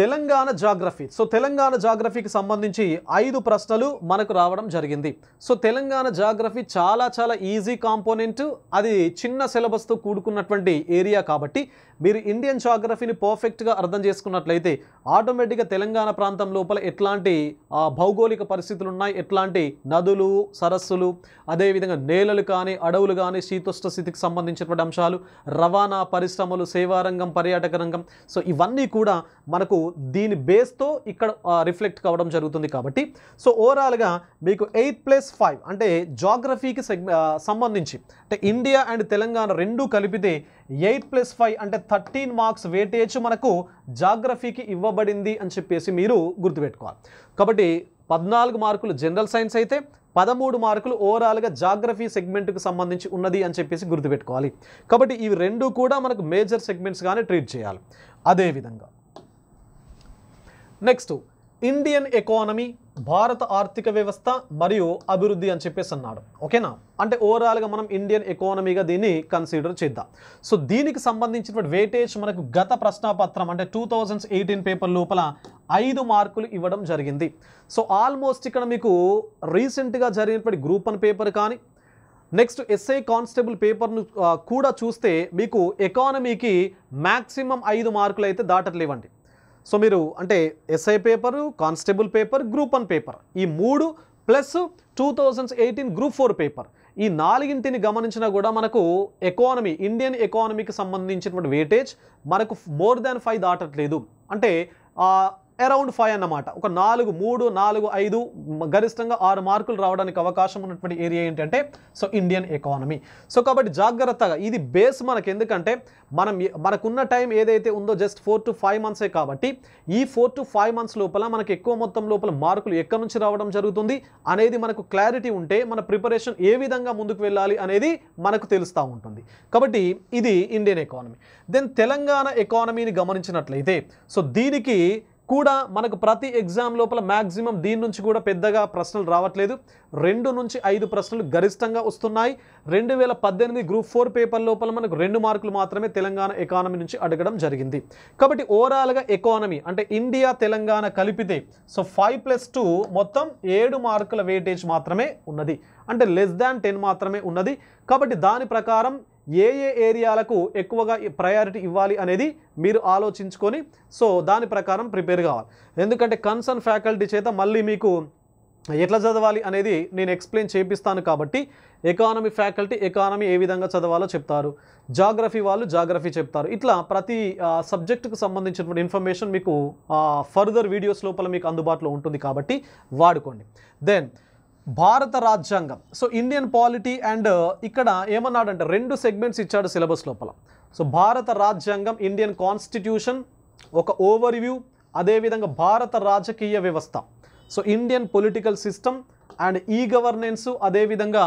Telangana geography so Telangana జాగ్రఫీకి సంబంధించి ఐదు ప్రశ్నలు మనకు రావడం జరిగింది సో తెలంగాణ జాగ్రఫీ చాలా చాలా ఈజీ కాంపోనెంట్ అది చిన్న సిలబస్తో కూడుకున్నటువంటి ఏరియా కాబట్టి మీరు ఇండియన్ జాగ్రఫీని పర్ఫెక్ట్గా అర్థం చేసుకున్నట్లయితే ఆటోమేటిక్గా తెలంగాణ ప్రాంతం లోపల ఎట్లాంటి భౌగోళిక పరిస్థితులు ఉన్నాయి ఎట్లాంటి నదులు సరస్సులు అదేవిధంగా నేలలు కానీ అడవులు కానీ శీతోష్ణ స్థితికి సంబంధించినటువంటి అంశాలు రవాణా పరిశ్రమలు సేవారంగం పర్యాటక రంగం సో ఇవన్నీ కూడా మనకు దీని బేస్తో ఇక్కడ రిఫ్లెక్ట్ కావడం జరుగుతుంది కాబట్టి సో ఓవరాల్గా మీకు ఎయిత్ ప్లస్ ఫైవ్ అంటే జాగ్రఫీకి సంబంధించి అంటే ఇండియా అండ్ తెలంగాణ రెండూ కలిపితే ఎయిత్ ప్లస్ ఫైవ్ అంటే థర్టీన్ మార్క్స్ వేటేజ్ మనకు జాగ్రఫీకి ఇవ్వబడింది అని చెప్పేసి మీరు గుర్తుపెట్టుకోవాలి కాబట్టి పద్నాలుగు మార్కులు జనరల్ సైన్స్ అయితే పదమూడు మార్కులు ఓవరాల్గా జాగ్రఫీ సెగ్మెంట్కి సంబంధించి ఉన్నది అని చెప్పేసి గుర్తుపెట్టుకోవాలి కాబట్టి ఇవి రెండు కూడా మనకు మేజర్ సెగ్మెంట్స్గానే ట్రీట్ చేయాలి అదేవిధంగా నెక్స్ట్ ఇండియన్ ఎకానమీ భారత ఆర్థిక వ్యవస్థ మరియు అభివృద్ధి అని చెప్పేసి అన్నాడు ఓకేనా అంటే ఓవరాల్గా మనం ఇండియన్ ఎకానమీగా దీన్ని కన్సిడర్ చేద్దాం సో దీనికి సంబంధించినటువంటి వేటేజ్ మనకు గత ప్రశ్నాపత్రం అంటే టూ థౌజండ్ ఎయిటీన్ పేపర్ లోపల ఐదు మార్కులు ఇవ్వడం జరిగింది సో ఆల్మోస్ట్ ఇక్కడ మీకు రీసెంట్గా జరిగినటువంటి గ్రూప్ వన్ పేపర్ కానీ నెక్స్ట్ ఎస్ఐ కానిస్టేబుల్ పేపర్ను కూడా చూస్తే మీకు ఎకానమీకి మ్యాక్సిమం ఐదు మార్కులు అయితే దాటట్లేవండి సో మీరు అంటే SI paper constable paper group one paper ఈ మూడు plus two thousand eighteen group four paper ఈ నాలుగింటిని గమనించినా కూడా మనకు ఎకానమీ ఇండియన్ ఎకానమీకి సంబంధించినటువంటి వేటేజ్ మనకు మోర్ దాన్ ఫైవ్ దాటట్లేదు అంటే అరౌండ్ ఫైవ్ అన్నమాట ఒక నాలుగు మూడు నాలుగు ఐదు గరిష్టంగా ఆరు మార్కులు రావడానికి అవకాశం ఉన్నటువంటి ఏరియా ఏంటంటే సో ఇండియన్ ఎకానమీ సో కాబట్టి జాగ్రత్తగా ఇది బేస్ మనకు ఎందుకంటే మనం మనకున్న టైం ఏదైతే ఉందో జస్ట్ ఫోర్ టు ఫైవ్ మంత్సే కాబట్టి ఈ ఫోర్ టు ఫైవ్ మంత్స్ లోపల మనకు ఎక్కువ మొత్తం లోపల మార్కులు ఎక్కడి నుంచి రావడం జరుగుతుంది అనేది మనకు క్లారిటీ ఉంటే మన ప్రిపరేషన్ ఏ విధంగా ముందుకు వెళ్ళాలి అనేది మనకు తెలుస్తూ ఉంటుంది కాబట్టి ఇది ఇండియన్ ఎకానమీ దెన్ తెలంగాణ ఎకానమీని గమనించినట్లయితే సో దీనికి కూడా మనకు ప్రతి ఎగ్జామ్ లోపల మ్యాక్సిమం దీని నుంచి కూడా పెద్దగా ప్రశ్నలు రావట్లేదు రెండు నుంచి ఐదు ప్రశ్నలు గరిష్టంగా వస్తున్నాయి రెండు వేల పద్దెనిమిది గ్రూప్ ఫోర్ పేపర్ లోపల మనకు రెండు మార్కులు మాత్రమే తెలంగాణ ఎకానమీ నుంచి అడగడం జరిగింది కాబట్టి ఓవరాల్గా ఎకానమీ అంటే ఇండియా తెలంగాణ కలిపితే సో ఫైవ్ ప్లస్ టూ మొత్తం ఏడు మార్కుల వెయిటేజ్ మాత్రమే ఉన్నది అంటే లెస్ దాన్ టెన్ మాత్రమే ఉన్నది కాబట్టి దాని ప్రకారం ఏ ఏ ఏరియాలకు ఎక్కువగా ప్రయారిటీ ఇవ్వాలి అనేది మీరు ఆలోచించుకొని సో దాని ప్రకారం ప్రిపేర్ కావాలి ఎందుకంటే కన్సర్న్ ఫ్యాకల్టీ చేత మళ్ళీ మీకు ఎట్లా చదవాలి అనేది నేను ఎక్స్ప్లెయిన్ చేపిస్తాను కాబట్టి ఎకానమీ ఫ్యాకల్టీ ఎకానమీ ఏ విధంగా చదవాలో చెప్తారు జాగ్రఫీ వాళ్ళు జాగ్రఫీ చెప్తారు ఇట్లా ప్రతి సబ్జెక్టుకు సంబంధించినటువంటి ఇన్ఫర్మేషన్ మీకు ఫర్దర్ వీడియోస్ లోపల మీకు అందుబాటులో ఉంటుంది కాబట్టి వాడుకోండి దెన్ భారత రాజ్యాంగం సో ఇండియన్ పాలిటీ అండ్ ఇక్కడ ఏమన్నాడంటే రెండు సెగ్మెంట్స్ ఇచ్చాడు సిలబస్ లోపల సో భారత రాజ్యాంగం ఇండియన్ కాన్స్టిట్యూషన్ ఒక ఓవర్ వ్యూ అదేవిధంగా భారత రాజకీయ వ్యవస్థ so Indian political system and ఈ గవర్నెన్సు అదేవిధంగా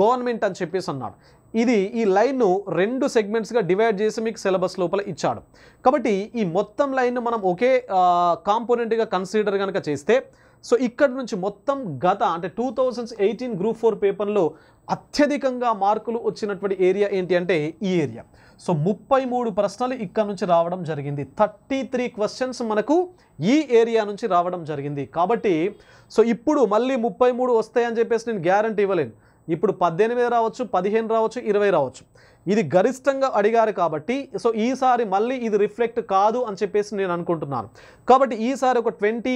గవర్నమెంట్ uh, అని చెప్పేసి అన్నాడు ఇది ఈ లైన్ను రెండు సెగ్మెంట్స్గా డివైడ్ చేసి మీకు సిలబస్ లోపల ఇచ్చాడు కాబట్టి ఈ మొత్తం లైన్ను మనం ఒకే కాంపోనెంట్గా కన్సిడర్ కనుక చేస్తే సో ఇక్కడ నుంచి మొత్తం గత అంటే two thousands eighteen group four పేపర్లో అత్యధికంగా మార్కులు వచ్చినటువంటి ఏరియా ఏంటి అంటే ఈ ఏరియా సో ముప్పై మూడు ప్రశ్నలు ఇక్కడ నుంచి రావడం జరిగింది థర్టీ త్రీ క్వశ్చన్స్ మనకు ఈ ఏరియా నుంచి రావడం జరిగింది కాబట్టి సో ఇప్పుడు మళ్ళీ ముప్పై మూడు వస్తాయని చెప్పేసి నేను గ్యారంటీ ఇవ్వలేను ఇప్పుడు పద్దెనిమిది రావచ్చు పదిహేను రావచ్చు ఇరవై రావచ్చు ఇది గరిష్టంగా అడిగారు కాబట్టి సో ఈసారి మళ్ళీ ఇది రిఫ్లెక్ట్ కాదు అని చెప్పేసి నేను అనుకుంటున్నాను కాబట్టి ఈసారి ఒక ట్వంటీ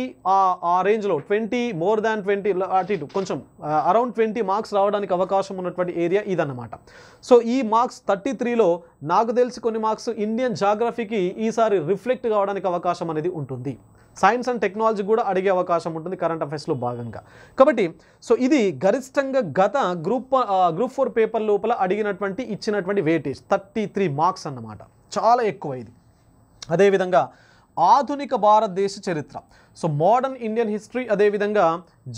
ఆ రేంజ్లో ట్వంటీ మోర్ దాన్ ట్వంటీ అటు ఇటు కొంచెం అరౌండ్ ట్వంటీ మార్క్స్ రావడానికి అవకాశం ఉన్నటువంటి ఏరియా ఇదన్నమాట సో ఈ మార్క్స్ థర్టీ త్రీలో నాకు తెలిసి కొన్ని మార్క్స్ ఇండియన్ జాగ్రఫీకి ఈసారి రిఫ్లెక్ట్ కావడానికి అవకాశం అనేది ఉంటుంది సైన్స్ అండ్ టెక్నాలజీ కూడా అడిగే అవకాశం ఉంటుంది కరెంట్ అఫైర్స్లో భాగంగా కాబట్టి సో ఇది గరిష్టంగా గత గ్రూప్ గ్రూప్ ఫోర్ పేపర్ లోపల అడిగినటువంటి ఇచ్చినటువంటి వెయిటేజ్ థర్టీ త్రీ మార్క్స్ అన్నమాట చాలా ఎక్కువ ఇది అదేవిధంగా ఆధునిక భారతదేశ చరిత్ర సో మోడర్న్ ఇండియన్ హిస్టరీ అదేవిధంగా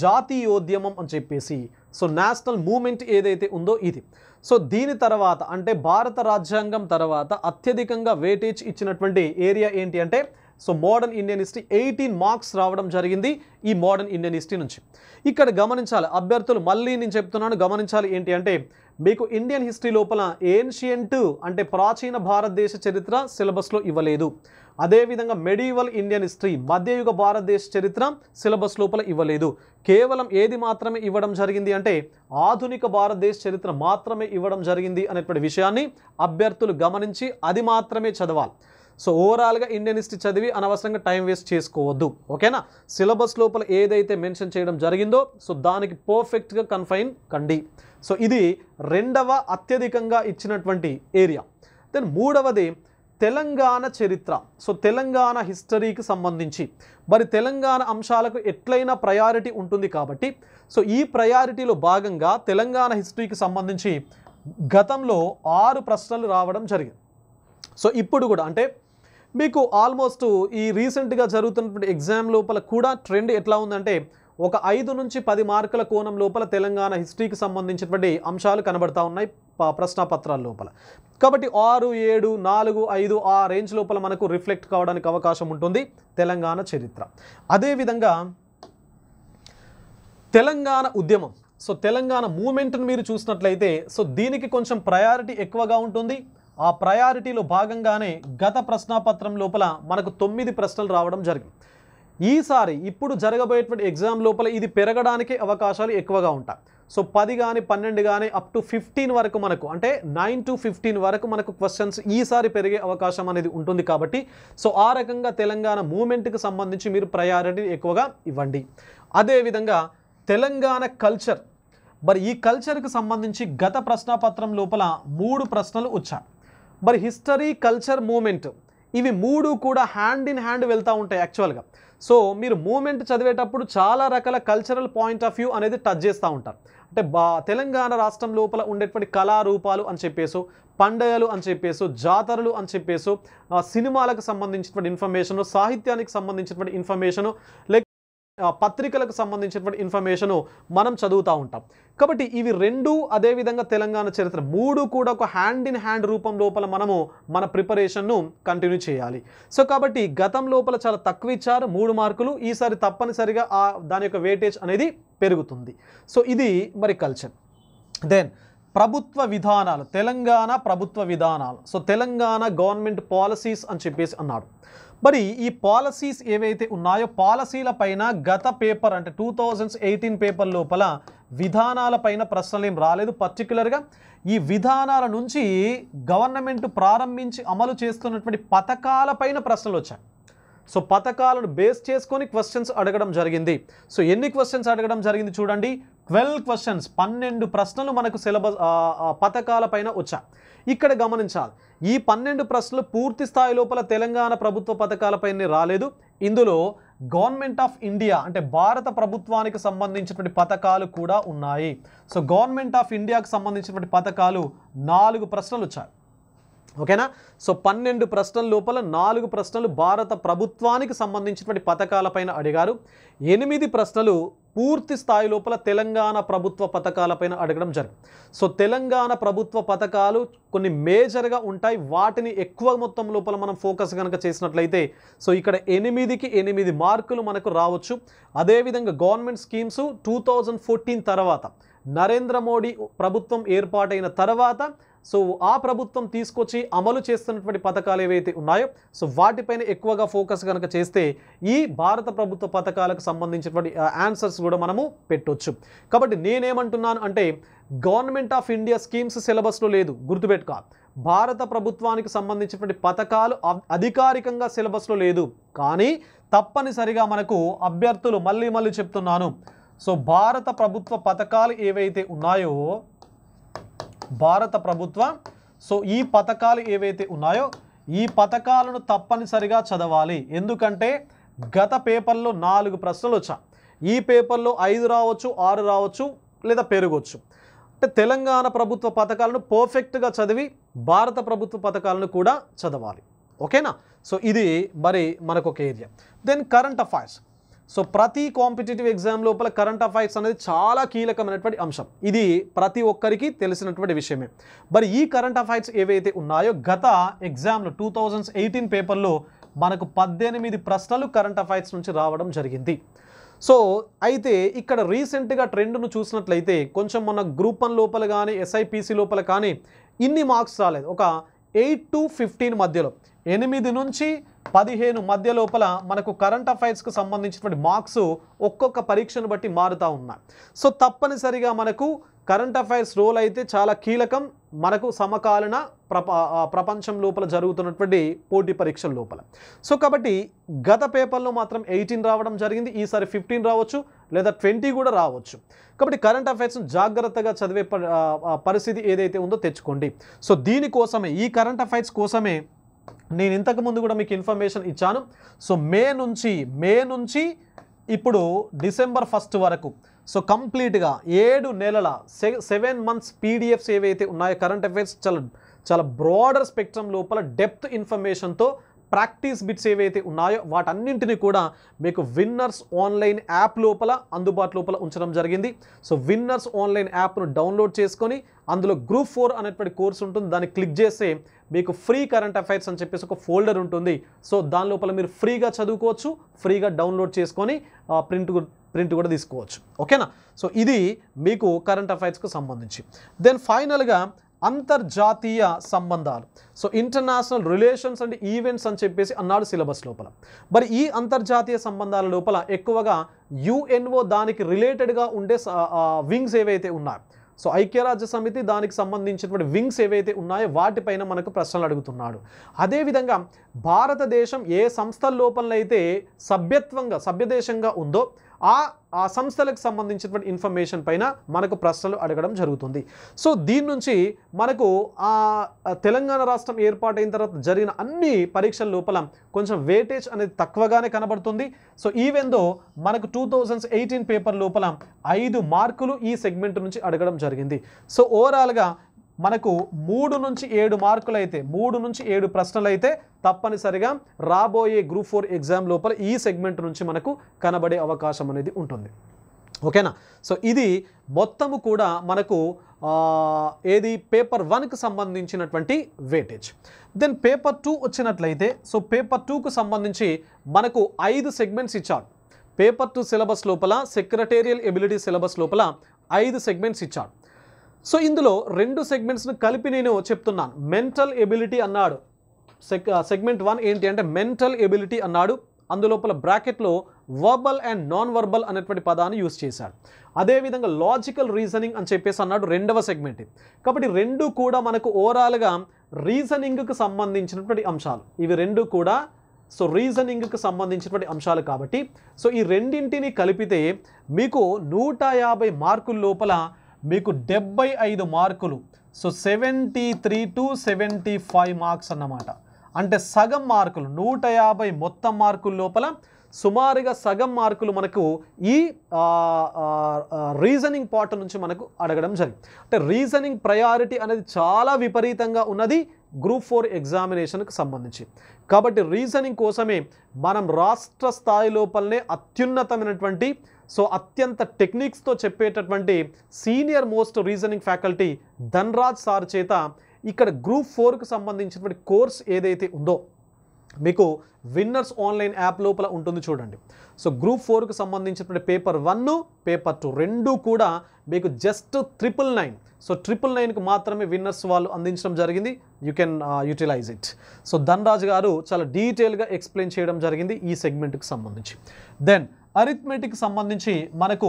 జాతీయోద్యమం అని చెప్పేసి సో నేషనల్ మూమెంట్ ఏదైతే ఉందో ఇది సో దీని తర్వాత అంటే భారత రాజ్యాంగం తర్వాత అత్యధికంగా వేటేజ్ ఇచ్చినటువంటి ఏరియా ఏంటి అంటే so modern Indian history eighteen marks రావడం జరిగింది ఈ మోడర్న్ ఇండియన్ హిస్టరీ నుంచి ఇక్కడ గమనించాలి అభ్యర్థులు మళ్ళీ నేను చెప్తున్నాను గమనించాలి ఏంటి అంటే మీకు ఇండియన్ హిస్టరీ లోపల ఏన్షియంట్ అంటే ప్రాచీన భారతదేశ చరిత్ర సిలబస్లో ఇవ్వలేదు అదేవిధంగా మెడివల్ ఇండియన్ హిస్టరీ మధ్యయుగ భారతదేశ చరిత్ర సిలబస్ లోపల ఇవ్వలేదు కేవలం ఏది మాత్రమే ఇవ్వడం జరిగింది అంటే ఆధునిక భారతదేశ చరిత్ర మాత్రమే ఇవ్వడం జరిగింది అనేటువంటి విషయాన్ని అభ్యర్థులు గమనించి అది మాత్రమే చదవాలి సో ఓవరాల్గా ఇండియన్ హిస్టరీ చదివి అనవసరంగా టైం వేస్ట్ చేసుకోవద్దు ఓకేనా సిలబస్ లోపల ఏదైతే మెన్షన్ చేయడం జరిగిందో సో దానికి పర్ఫెక్ట్గా కన్ఫైన్ కండి సో ఇది రెండవ అత్యధికంగా ఇచ్చినటువంటి ఏరియా దెన్ మూడవది తెలంగాణ చరిత్ర సో తెలంగాణ హిస్టరీకి సంబంధించి మరి తెలంగాణ అంశాలకు ఎట్లయినా ప్రయారిటీ ఉంటుంది కాబట్టి సో ఈ ప్రయారిటీలో భాగంగా తెలంగాణ హిస్టరీకి సంబంధించి గతంలో ఆరు ప్రశ్నలు రావడం జరిగింది సో ఇప్పుడు కూడా అంటే మీకు ఆల్మోస్ట్ ఈ రీసెంట్గా జరుగుతున్నటువంటి ఎగ్జామ్ లోపల కూడా ట్రెండ్ ఎట్లా ఉందంటే ఒక ఐదు నుంచి పది మార్కుల కోణం లోపల తెలంగాణ హిస్టరీకి సంబంధించినటువంటి అంశాలు కనబడతా ఉన్నాయి ప్రశ్నపత్రాల లోపల కాబట్టి ఆరు ఏడు నాలుగు ఐదు ఆ రేంజ్ లోపల మనకు రిఫ్లెక్ట్ కావడానికి అవకాశం ఉంటుంది తెలంగాణ చరిత్ర అదేవిధంగా తెలంగాణ ఉద్యమం సో తెలంగాణ మూమెంట్ని మీరు చూసినట్లయితే సో దీనికి కొంచెం ప్రయారిటీ ఎక్కువగా ఉంటుంది ఆ ప్రయారిటీలో భాగంగానే గత ప్రశ్నాపత్రం లోపల మనకు తొమ్మిది ప్రశ్నలు రావడం జరిగింది ఈసారి ఇప్పుడు జరగబోయేటువంటి ఎగ్జామ్ లోపల ఇది పెరగడానికి అవకాశాలు ఎక్కువగా ఉంటాయి సో పది కానీ పన్నెండు కానీ అప్ టు ఫిఫ్టీన్ వరకు మనకు అంటే నైన్ టు ఫిఫ్టీన్ వరకు మనకు క్వశ్చన్స్ ఈసారి పెరిగే అవకాశం అనేది ఉంటుంది కాబట్టి సో ఆ రకంగా తెలంగాణ మూమెంట్కి సంబంధించి మీరు ప్రయారిటీ ఎక్కువగా ఇవ్వండి అదేవిధంగా తెలంగాణ కల్చర్ మరి ఈ కల్చర్కి సంబంధించి గత ప్రశ్నాపత్రం లోపల మూడు ప్రశ్నలు వచ్చాయి మరి హిస్టరీ కల్చర్ మూమెంట్ ఇవి మూడు కూడా హ్యాండ్ ఇన్ హ్యాండ్ వెళ్తూ ఉంటాయి యాక్చువల్గా సో మీరు మూమెంట్ చదివేటప్పుడు చాలా రకాల కల్చరల్ పాయింట్ ఆఫ్ వ్యూ అనేది టచ్ చేస్తూ ఉంటారు అంటే బా తెలంగాణ రాష్ట్రం లోపల ఉండేటువంటి కళారూపాలు అని చెప్పేసి పండగలు అని చెప్పేసి జాతరలు అని చెప్పేసి సినిమాలకు సంబంధించినటువంటి ఇన్ఫర్మేషను సాహిత్యానికి సంబంధించినటువంటి ఇన్ఫర్మేషను లేక పత్రికలకు సంబంధించినటువంటి ఇన్ఫర్మేషన్ మనం చదువుతూ ఉంటాం కాబట్టి ఇవి రెండు అదేవిధంగా తెలంగాణ చరిత్ర మూడు కూడా ఒక హ్యాండ్ ఇన్ హ్యాండ్ రూపం లోపల మనము మన ప్రిపరేషన్ను కంటిన్యూ చేయాలి సో కాబట్టి గతం లోపల చాలా తక్కువ ఇచ్చారు మూడు మార్కులు ఈసారి తప్పనిసరిగా ఆ దాని యొక్క వేటేజ్ అనేది పెరుగుతుంది సో ఇది మరి కల్చర్ దెన్ ప్రభుత్వ విధానాలు తెలంగాణ ప్రభుత్వ విధానాలు సో తెలంగాణ గవర్నమెంట్ పాలసీస్ అని చెప్పేసి అన్నాడు మరి ఈ పాలసీస్ ఏవైతే ఉన్నాయో పాలసీల పైన గత పేపర్ అంటే టూ థౌజండ్స్ ఎయిటీన్ పేపర్ లోపల విధానాల పైన ప్రశ్నలు ఏం రాలేదు పర్టికులర్గా ఈ విధానాల నుంచి గవర్నమెంట్ ప్రారంభించి అమలు చేస్తున్నటువంటి పైన ప్రశ్నలు వచ్చాయి సో పథకాలను బేస్ చేసుకొని క్వశ్చన్స్ అడగడం జరిగింది సో ఎన్ని క్వశ్చన్స్ అడగడం జరిగింది చూడండి ట్వెల్వ్ క్వశ్చన్స్ పన్నెండు ప్రశ్నలు మనకు సిలబస్ పథకాలపైన వచ్చాయి ఇక్కడ గమనించాలి ఈ పన్నెండు ప్రశ్నలు పూర్తి స్థాయి లోపల తెలంగాణ ప్రభుత్వ పథకాలపైన రాలేదు ఇందులో గవర్నమెంట్ ఆఫ్ ఇండియా అంటే భారత ప్రభుత్వానికి సంబంధించినటువంటి పథకాలు కూడా ఉన్నాయి సో గవర్నమెంట్ ఆఫ్ ఇండియాకు సంబంధించినటువంటి పథకాలు నాలుగు ప్రశ్నలు వచ్చాయి ఓకేనా సో పన్నెండు ప్రశ్నల లోపల నాలుగు ప్రశ్నలు భారత ప్రభుత్వానికి సంబంధించినటువంటి పథకాలపైన అడిగారు ఎనిమిది ప్రశ్నలు పూర్తి స్థాయి లోపల తెలంగాణ ప్రభుత్వ పథకాలపైన అడగడం జరిగింది సో తెలంగాణ ప్రభుత్వ పథకాలు కొన్ని మేజర్గా ఉంటాయి వాటిని ఎక్కువ మొత్తం లోపల మనం ఫోకస్ కనుక చేసినట్లయితే సో ఇక్కడ ఎనిమిదికి ఎనిమిది మార్కులు మనకు రావచ్చు అదేవిధంగా government schemes two thousand fourteen తర్వాత నరేంద్ర మోడీ ప్రభుత్వం ఏర్పాటైన తర్వాత సో ఆ ప్రభుత్వం తీసుకొచ్చి అమలు చేస్తున్నటువంటి పథకాలు ఏవైతే ఉన్నాయో సో వాటిపైన ఎక్కువగా ఫోకస్ కనుక చేస్తే ఈ భారత ప్రభుత్వ పథకాలకు సంబంధించినటువంటి ఆన్సర్స్ కూడా మనము పెట్టొచ్చు కాబట్టి నేనేమంటున్నాను అంటే గవర్నమెంట్ ఆఫ్ ఇండియా స్కీమ్స్ సిలబస్లో లేదు గుర్తుపెట్టుక భారత ప్రభుత్వానికి సంబంధించినటువంటి పథకాలు అధికారికంగా సిలబస్లో లేదు కానీ తప్పనిసరిగా మనకు అభ్యర్థులు మళ్ళీ మళ్ళీ చెప్తున్నాను సో భారత ప్రభుత్వ పథకాలు ఏవైతే ఉన్నాయో భారత ప్రభుత్వ సో ఈ పథకాలు ఏవైతే ఉన్నాయో ఈ పథకాలను తప్పనిసరిగా చదవాలి ఎందుకంటే గత పేపర్లో నాలుగు ప్రశ్నలు వచ్చా ఈ పేపర్లో ఐదు రావచ్చు ఆరు రావచ్చు లేదా పెరగవచ్చు అంటే తెలంగాణ ప్రభుత్వ పథకాలను పర్ఫెక్ట్గా చదివి భారత ప్రభుత్వ పథకాలను కూడా చదవాలి ఓకేనా సో ఇది మరి మనకొక area then current affairs so ప్రతి కాంపిటేటివ్ ఎగ్జామ్ లోపల కరెంట్ అఫైర్స్ అనేది చాలా కీలకమైనటువంటి అంశం ఇది ప్రతి ఒక్కరికి తెలిసినటువంటి విషయమే మరి ఈ కరెంట్ అఫైర్స్ ఏవైతే ఉన్నాయో గత ఎగ్జామ్లో టూ థౌజండ్ ఎయిటీన్ పేపర్లో మనకు పద్దెనిమిది ప్రశ్నలు కరెంట్ అఫైర్స్ నుంచి రావడం జరిగింది సో అయితే ఇక్కడ రీసెంట్గా ట్రెండ్ను చూసినట్లయితే కొంచెం మన గ్రూప్ వన్ లోపల కానీ ఎస్ఐపిసి లోపల కానీ ఇన్ని మార్క్స్ రాలేదు ఒక ఎయిట్ టు ఫిఫ్టీన్ మధ్యలో ఎనిమిది నుంచి పదిహేను మధ్య లోపల మనకు కరెంట్ అఫైర్స్కు సంబంధించినటువంటి మార్క్స్ ఒక్కొక్క పరీక్షను బట్టి మారుతూ ఉన్నాయి సో తప్పనిసరిగా మనకు కరెంట్ అఫైర్స్ రోల్ అయితే చాలా కీలకం మనకు సమకాలీన ప్రపంచం లోపల జరుగుతున్నటువంటి పోటీ పరీక్షల లోపల సో కాబట్టి గత పేపర్లో మాత్రం ఎయిటీన్ రావడం జరిగింది ఈసారి ఫిఫ్టీన్ రావచ్చు లేదా ట్వంటీ కూడా రావచ్చు కాబట్టి కరెంట్ అఫైర్స్ను జాగ్రత్తగా చదివే పరిస్థితి ఏదైతే ఉందో తెచ్చుకోండి సో దీనికోసమే ఈ కరెంట్ అఫైర్స్ కోసమే నేను ఇంతకు ముందు కూడా మీకు ఇన్ఫర్మేషన్ ఇచ్చాను సో మే నుంచి మే నుంచి ఇప్పుడు డిసెంబర్ ఫస్ట్ వరకు సో కంప్లీట్గా ఏడు నెలల సెవెన్ మంత్స్ పీడిఎఫ్స్ ఏవైతే ఉన్నాయో కరెంట్ అఫైర్స్ చాలా చాలా బ్రాడర్ స్పెక్ట్రమ్ లోపల డెప్త్ ఇన్ఫర్మేషన్తో ప్రాక్టీస్ బిట్స్ ఏవైతే ఉన్నాయో వాటన్నింటినీ కూడా మీకు విన్నర్స్ ఆన్లైన్ యాప్ లోపల అందుబాటు లోపల ఉంచడం జరిగింది సో విన్నర్స్ ఆన్లైన్ యాప్ను డౌన్లోడ్ చేసుకొని అందులో గ్రూప్ ఫోర్ అనేటువంటి కోర్స్ ఉంటుంది దాన్ని క్లిక్ చేస్తే మీకు ఫ్రీ కరెంట్ అఫైర్స్ అని చెప్పేసి ఒక ఫోల్డర్ ఉంటుంది సో దాని లోపల మీరు ఫ్రీగా చదువుకోవచ్చు ఫ్రీగా డౌన్లోడ్ చేసుకొని ప్రింట్ ప్రింట్ కూడా తీసుకోవచ్చు ఓకేనా సో ఇది మీకు కరెంట్ అఫైర్స్కు సంబంధించి దెన్ ఫైనల్గా అంతర్జాతీయ సంబంధాలు so international relations and events అని చెప్పేసి అన్నాడు సిలబస్ లోపల మరి ఈ అంతర్జాతీయ సంబంధాల లోపల ఎక్కువగా యుఎన్ఓ దానికి రిలేటెడ్గా ఉండే వింగ్స్ ఏవైతే ఉన్నాయో సో ఐక్యరాజ్య సమితి దానికి సంబంధించినటువంటి వింగ్స్ ఏవైతే ఉన్నాయో వాటిపైన మనకు ప్రశ్నలు అడుగుతున్నాడు అదేవిధంగా భారతదేశం ఏ సంస్థల లోపలైతే సభ్యత్వంగా సభ్యదేశంగా ఉందో ఆ ఆ సంస్థలకు సంబంధించినటువంటి ఇన్ఫర్మేషన్ పైన మనకు ప్రశ్నలు అడగడం జరుగుతుంది సో దీని నుంచి మనకు ఆ తెలంగాణ రాష్ట్రం ఏర్పాటైన తర్వాత జరిగిన అన్ని పరీక్షల లోపల కొంచెం వేటేజ్ అనేది తక్కువగానే కనబడుతుంది సో ఈవెందో మనకు టూ థౌజండ్స్ ఎయిటీన్ పేపర్ లోపల ఐదు మార్కులు ఈ సెగ్మెంట్ నుంచి అడగడం జరిగింది సో ఓవరాల్గా మనకు మూడు నుంచి ఏడు మార్కులు అయితే మూడు నుంచి ఏడు ప్రశ్నలు అయితే తప్పనిసరిగా రాబోయే గ్రూప్ ఫోర్ ఎగ్జామ్ లోపల ఈ సెగ్మెంట్ నుంచి మనకు కనబడే అవకాశం అనేది ఉంటుంది ఓకేనా సో ఇది మొత్తము కూడా మనకు ఏది పేపర్ వన్కి సంబంధించినటువంటి వేటేజ్ దెన్ పేపర్ టూ వచ్చినట్లయితే సో పేపర్ టూకు సంబంధించి మనకు ఐదు సెగ్మెంట్స్ ఇచ్చాడు పేపర్ టూ సిలబస్ లోపల సెక్రటేరియల్ ఎబిలిటీ సిలబస్ లోపల ఐదు సెగ్మెంట్స్ ఇచ్చాడు సో ఇందులో రెండు సెగ్మెంట్స్ను కలిపి నేను చెప్తున్నాను మెంటల్ ఎబిలిటీ అన్నాడు సెగ్మెంట్ వన్ ఏంటి అంటే మెంటల్ ఎబిలిటీ అన్నాడు అందులోపల బ్రాకెట్లో వర్బల్ అండ్ నాన్ వర్బల్ అనేటువంటి పదాన్ని యూస్ చేశాడు అదేవిధంగా లాజికల్ రీజనింగ్ అని చెప్పేసి అన్నాడు రెండవ సెగ్మెంట్ కాబట్టి రెండు కూడా మనకు ఓవరాల్గా రీజనింగ్కు సంబంధించినటువంటి అంశాలు ఇవి రెండు కూడా సో రీజనింగ్కి సంబంధించినటువంటి అంశాలు కాబట్టి సో ఈ రెండింటిని కలిపితే మీకు నూట యాభై మార్కుల లోపల మీకు డెబ్బై ఐదు మార్కులు so seventy three to seventy five marks అన్నమాట అంటే సగం మార్కులు నూట యాభై మొత్తం మార్కుల లోపల సుమారుగా సగం మార్కులు మనకు ఈ రీజనింగ్ పార్ట్ నుంచి మనకు అడగడం జరిగింది అంటే రీజనింగ్ ప్రయారిటీ అనేది చాలా విపరీతంగా ఉన్నది గ్రూప్ ఫోర్ ఎగ్జామినేషన్కు సంబంధించి కాబట్టి రీజనింగ్ కోసమే మనం రాష్ట్ర స్థాయి లోపలనే అత్యున్నతమైనటువంటి సో అత్యంత టెక్నిక్స్తో చెప్పేటటువంటి senior most reasoning faculty Dhanraj sir చేత ఇక్కడ గ్రూప్ ఫోర్కు సంబంధించినటువంటి కోర్స్ ఏదైతే ఉందో మీకు విన్నర్స్ ఆన్లైన్ యాప్ లోపల ఉంటుంది చూడండి సో గ్రూప్ ఫోర్కి సంబంధించినటువంటి పేపర్ వన్ పేపర్ టూ రెండు కూడా మీకు just triple nine so triple నైన్కి మాత్రమే విన్నర్స్ వాళ్ళు అందించడం జరిగింది you can utilize it so Dhanraj గారు చాలా డీటెయిల్గా ఎక్స్ప్లెయిన్ చేయడం జరిగింది ఈ సెగ్మెంట్కి సంబంధించి దెన్ అరిథ్మెటిక్ సంబంధించి మనకు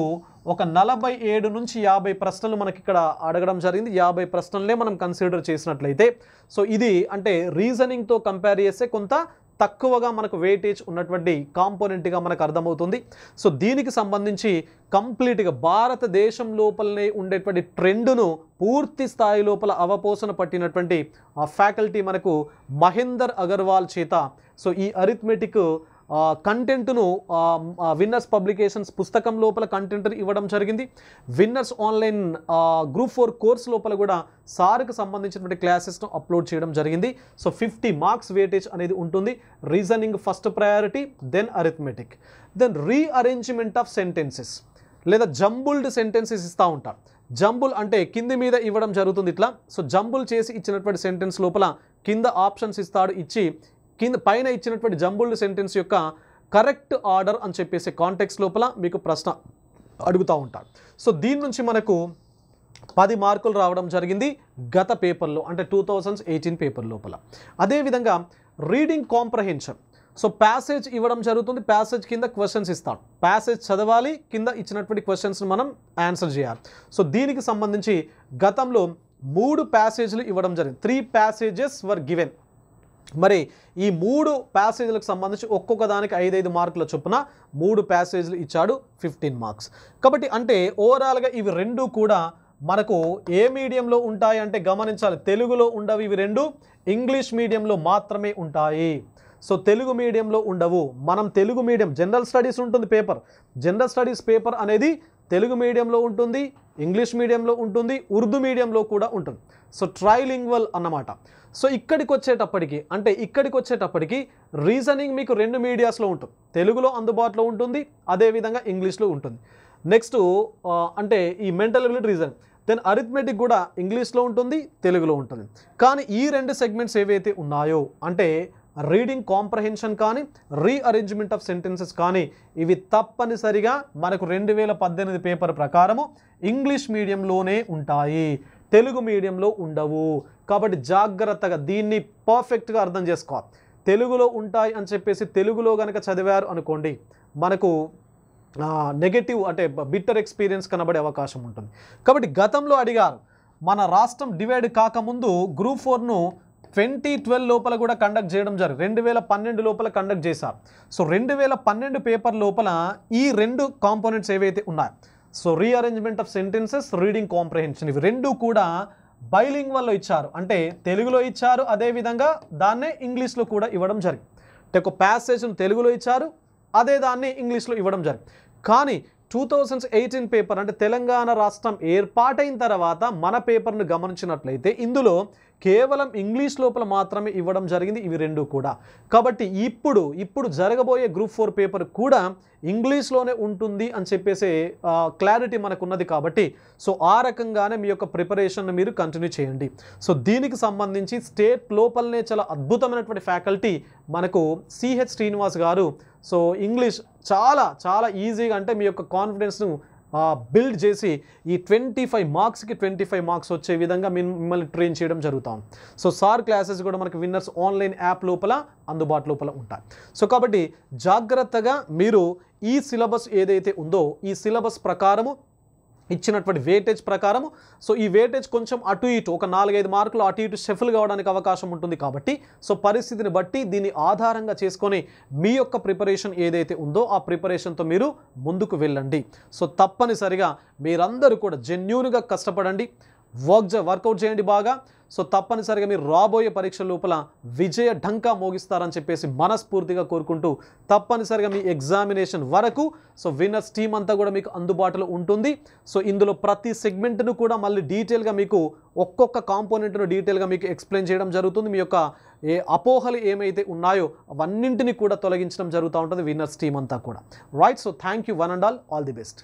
ఒక నలభై ఏడు నుంచి యాభై ప్రశ్నలు మనకి ఇక్కడ అడగడం జరిగింది యాభై ప్రశ్నలే మనం కన్సిడర్ చేసినట్లయితే సో ఇది అంటే రీజనింగ్తో కంపేర్ చేస్తే కొంత తక్కువగా మనకు వెయిటేజ్ ఉన్నటువంటి కాంపోనెంట్గా మనకు అర్థమవుతుంది సో దీనికి సంబంధించి కంప్లీట్గా భారతదేశం లోపలనే ఉండేటువంటి ట్రెండ్ను పూర్తి స్థాయి లోపల అవపోసన పట్టినటువంటి ఆ ఫ్యాకల్టీ మనకు మహేందర్ అగర్వాల్ చేత సో ఈ అరిథ్మెటిక్ కంటెంట్ను విన్నర్స్ పబ్లికేషన్స్ పుస్తకం లోపల కంటెంట్ ఇవ్వడం జరిగింది winners online group four course లోపల కూడా సార్కు సంబంధించినటువంటి క్లాసెస్ను అప్లోడ్ చేయడం జరిగింది సో ఫిఫ్టీ మార్క్స్ వేటేజ్ అనేది ఉంటుంది reasoning first priority then arithmetic then rearrangement of sentences లేదా జంబుల్డ్ సెంటెన్సెస్ ఇస్తూ ఉంటారు జంబుల్ అంటే కింది మీద ఇవ్వడం జరుగుతుంది ఇట్లా సో జంబుల్ చేసి ఇచ్చినటువంటి సెంటెన్స్ లోపల కింద ఆప్షన్స్ ఇస్తాడు ఇచ్చి కింద పైన ఇచ్చినటువంటి జంబుల్డ్ సెంటెన్స్ యొక్క కరెక్ట్ ఆర్డర్ అని చెప్పేసి కాంటెక్స్ లోపల మీకు ప్రశ్న అడుగుతూ ఉంటాడు సో దీని నుంచి మనకు పది మార్కులు రావడం జరిగింది గత పేపర్లో అంటే టూ థౌజండ్ ఎయిటీన్ పేపర్ లోపల అదేవిధంగా రీడింగ్ కాంప్రహెన్షన్ సో ప్యాసేజ్ ఇవ్వడం జరుగుతుంది ప్యాసేజ్ కింద క్వశ్చన్స్ ఇస్తాడు ప్యాసేజ్ చదవాలి కింద ఇచ్చినటువంటి క్వశ్చన్స్ని మనం ఆన్సర్ చేయాలి సో దీనికి సంబంధించి గతంలో మూడు ప్యాసేజ్లు ఇవ్వడం జరిగింది త్రీ ప్యాసేజెస్ వర్ గివెన్ మరి ఈ మూడు ప్యాసేజ్లకు సంబంధించి ఒక్కొక్క దానికి ఐదైదు మార్కుల చొప్పున మూడు ప్యాసేజ్లు ఇచ్చాడు ఫిఫ్టీన్ మార్క్స్ కాబట్టి అంటే ఓవరాల్గా ఇవి రెండు కూడా మనకు ఏ మీడియంలో ఉంటాయి అంటే గమనించాలి తెలుగులో ఉండవు ఇవి రెండు ఇంగ్లీష్ మీడియంలో మాత్రమే ఉంటాయి సో తెలుగు మీడియంలో ఉండవు మనం తెలుగు మీడియం జనరల్ స్టడీస్ ఉంటుంది పేపర్ జనరల్ స్టడీస్ పేపర్ అనేది తెలుగు మీడియంలో ఉంటుంది ఇంగ్లీష్ మీడియంలో ఉంటుంది ఉర్దూ మీడియంలో కూడా ఉంటుంది సో ట్రైలింగ్వల్ అన్నమాట సో ఇక్కడికి వచ్చేటప్పటికి అంటే ఇక్కడికి వచ్చేటప్పటికి రీజనింగ్ మీకు రెండు మీడియాస్లో ఉంటుంది తెలుగులో అందుబాటులో ఉంటుంది అదేవిధంగా ఇంగ్లీష్లో ఉంటుంది నెక్స్ట్ అంటే ఈ mental ability reason then arithmetic కూడా ఇంగ్లీష్లో ఉంటుంది తెలుగులో ఉంటుంది కానీ ఈ రెండు సెగ్మెంట్స్ ఏవైతే ఉన్నాయో అంటే రీడింగ్ కాంప్రహెన్షన్ కానీ రీఅరేంజ్మెంట్ ఆఫ్ సెంటెన్సెస్ కానీ ఇవి తప్పనిసరిగా మనకు రెండు వేల పద్దెనిమిది పేపర్ ప్రకారము ఇంగ్లీష్ మీడియంలోనే ఉంటాయి తెలుగు మీడియంలో ఉండవు కాబట్టి జాగ్రత్తగా దీన్ని పర్ఫెక్ట్గా అర్థం చేసుకోవాలి తెలుగులో ఉంటాయి అని చెప్పేసి తెలుగులో కనుక చదివారు అనుకోండి మనకు నెగటివ్ అంటే బిట్టర్ ఎక్స్పీరియన్స్ కనబడే అవకాశం ఉంటుంది కాబట్టి గతంలో అడిగారు మన రాష్ట్రం డివైడ్ కాకముందు గ్రూప్ ఫోర్ను ట్వంటీ ట్వెల్వ్ లోపల కూడా కండక్ట్ చేయడం జరిగింది రెండు వేల పన్నెండు లోపల కండక్ట్ చేశారు సో రెండు వేల పన్నెండు పేపర్ లోపల ఈ రెండు కాంపోనెంట్స్ ఏవైతే ఉన్నాయో so rearrangement of sentences reading comprehension ఇవి రెండు కూడా బైలింగ్ వల్ల ఇచ్చారు అంటే తెలుగులో ఇచ్చారు అదేవిధంగా దాన్నే ఇంగ్లీష్లో కూడా ఇవ్వడం జరిగింది అంటే ఒక ప్యాసేజ్ను తెలుగులో ఇచ్చారు అదే దాన్ని ఇంగ్లీష్లో ఇవ్వడం జరిగింది కానీ టూ థౌజండ్ ఎయిటీన్ పేపర్ అంటే తెలంగాణ రాష్ట్రం ఏర్పాటైన తర్వాత మన పేపర్ను గమనించినట్లయితే ఇందులో కేవలం ఇంగ్లీష్ లోపల మాత్రమే ఇవ్వడం జరిగింది ఇవి రెండు కూడా కాబట్టి ఇప్పుడు ఇప్పుడు జరగబోయే గ్రూప్ ఫోర్ పేపర్ కూడా ఇంగ్లీష్లోనే ఉంటుంది అని చెప్పేసే క్లారిటీ మనకున్నది కాబట్టి సో ఆ రకంగానే మీ యొక్క ప్రిపరేషన్ మీరు కంటిన్యూ చేయండి సో దీనికి సంబంధించి స్టేట్ లోపలనే చాలా అద్భుతమైనటువంటి ఫ్యాకల్టీ మనకు సిహెచ్ శ్రీనివాస్ గారు సో ఇంగ్లీష్ చాలా చాలా ఈజీగా అంటే మీ యొక్క కాన్ఫిడెన్స్ను బిల్డ్ చేసి ఈ ట్వంటీ ఫైవ్ మార్క్స్కి ట్వంటీ ఫైవ్ మార్క్స్ వచ్చే విధంగా మిమ్మల్ని ట్రైన్ చేయడం జరుగుతాం సో సార్ క్లాసెస్ కూడా మనకి విన్నర్స్ ఆన్లైన్ యాప్ లోపల అందుబాటు లోపల ఉంటాయి సో కాబట్టి జాగ్రత్తగా మీరు ఈ సిలబస్ ఏదైతే ఉందో ఈ సిలబస్ ప్రకారము ఇచ్చినటువంటి వేటేజ్ ప్రకారం సో ఈ వేటేజ్ కొంచెం అటు ఇటు ఒక నాలుగైదు మార్కులు అటు ఇటు షెఫిల్ కావడానికి అవకాశం ఉంటుంది కాబట్టి సో పరిస్థితిని బట్టి దీన్ని ఆధారంగా చేసుకొని మీ యొక్క ప్రిపరేషన్ ఏదైతే ఉందో ఆ ప్రిపరేషన్తో మీరు ముందుకు వెళ్ళండి సో తప్పనిసరిగా మీరందరూ కూడా జెన్యున్గా కష్టపడండి వర్క్ వర్కౌట్ చేయండి బాగా సో తప్పనిసరిగా మీరు రాబోయే పరీక్ష లోపల విజయ ఢంకా మోగిస్తారని చెప్పేసి మనస్ఫూర్తిగా కోరుకుంటూ తప్పనిసరిగా మీ ఎగ్జామినేషన్ వరకు సో విన్నర్స్ టీమ్ అంతా కూడా మీకు అందుబాటులో ఉంటుంది సో ఇందులో ప్రతి సెగ్మెంట్ను కూడా మళ్ళీ డీటెయిల్గా మీకు ఒక్కొక్క కాంపోనెంట్ను డీటెయిల్గా మీకు ఎక్స్ప్లెయిన్ చేయడం జరుగుతుంది మీ యొక్క ఏ అపోహలు ఏమైతే ఉన్నాయో అవన్నింటినీ కూడా తొలగించడం జరుగుతూ ఉంటుంది విన్నర్స్ టీమ్ అంతా కూడా right so thank you one and all all the best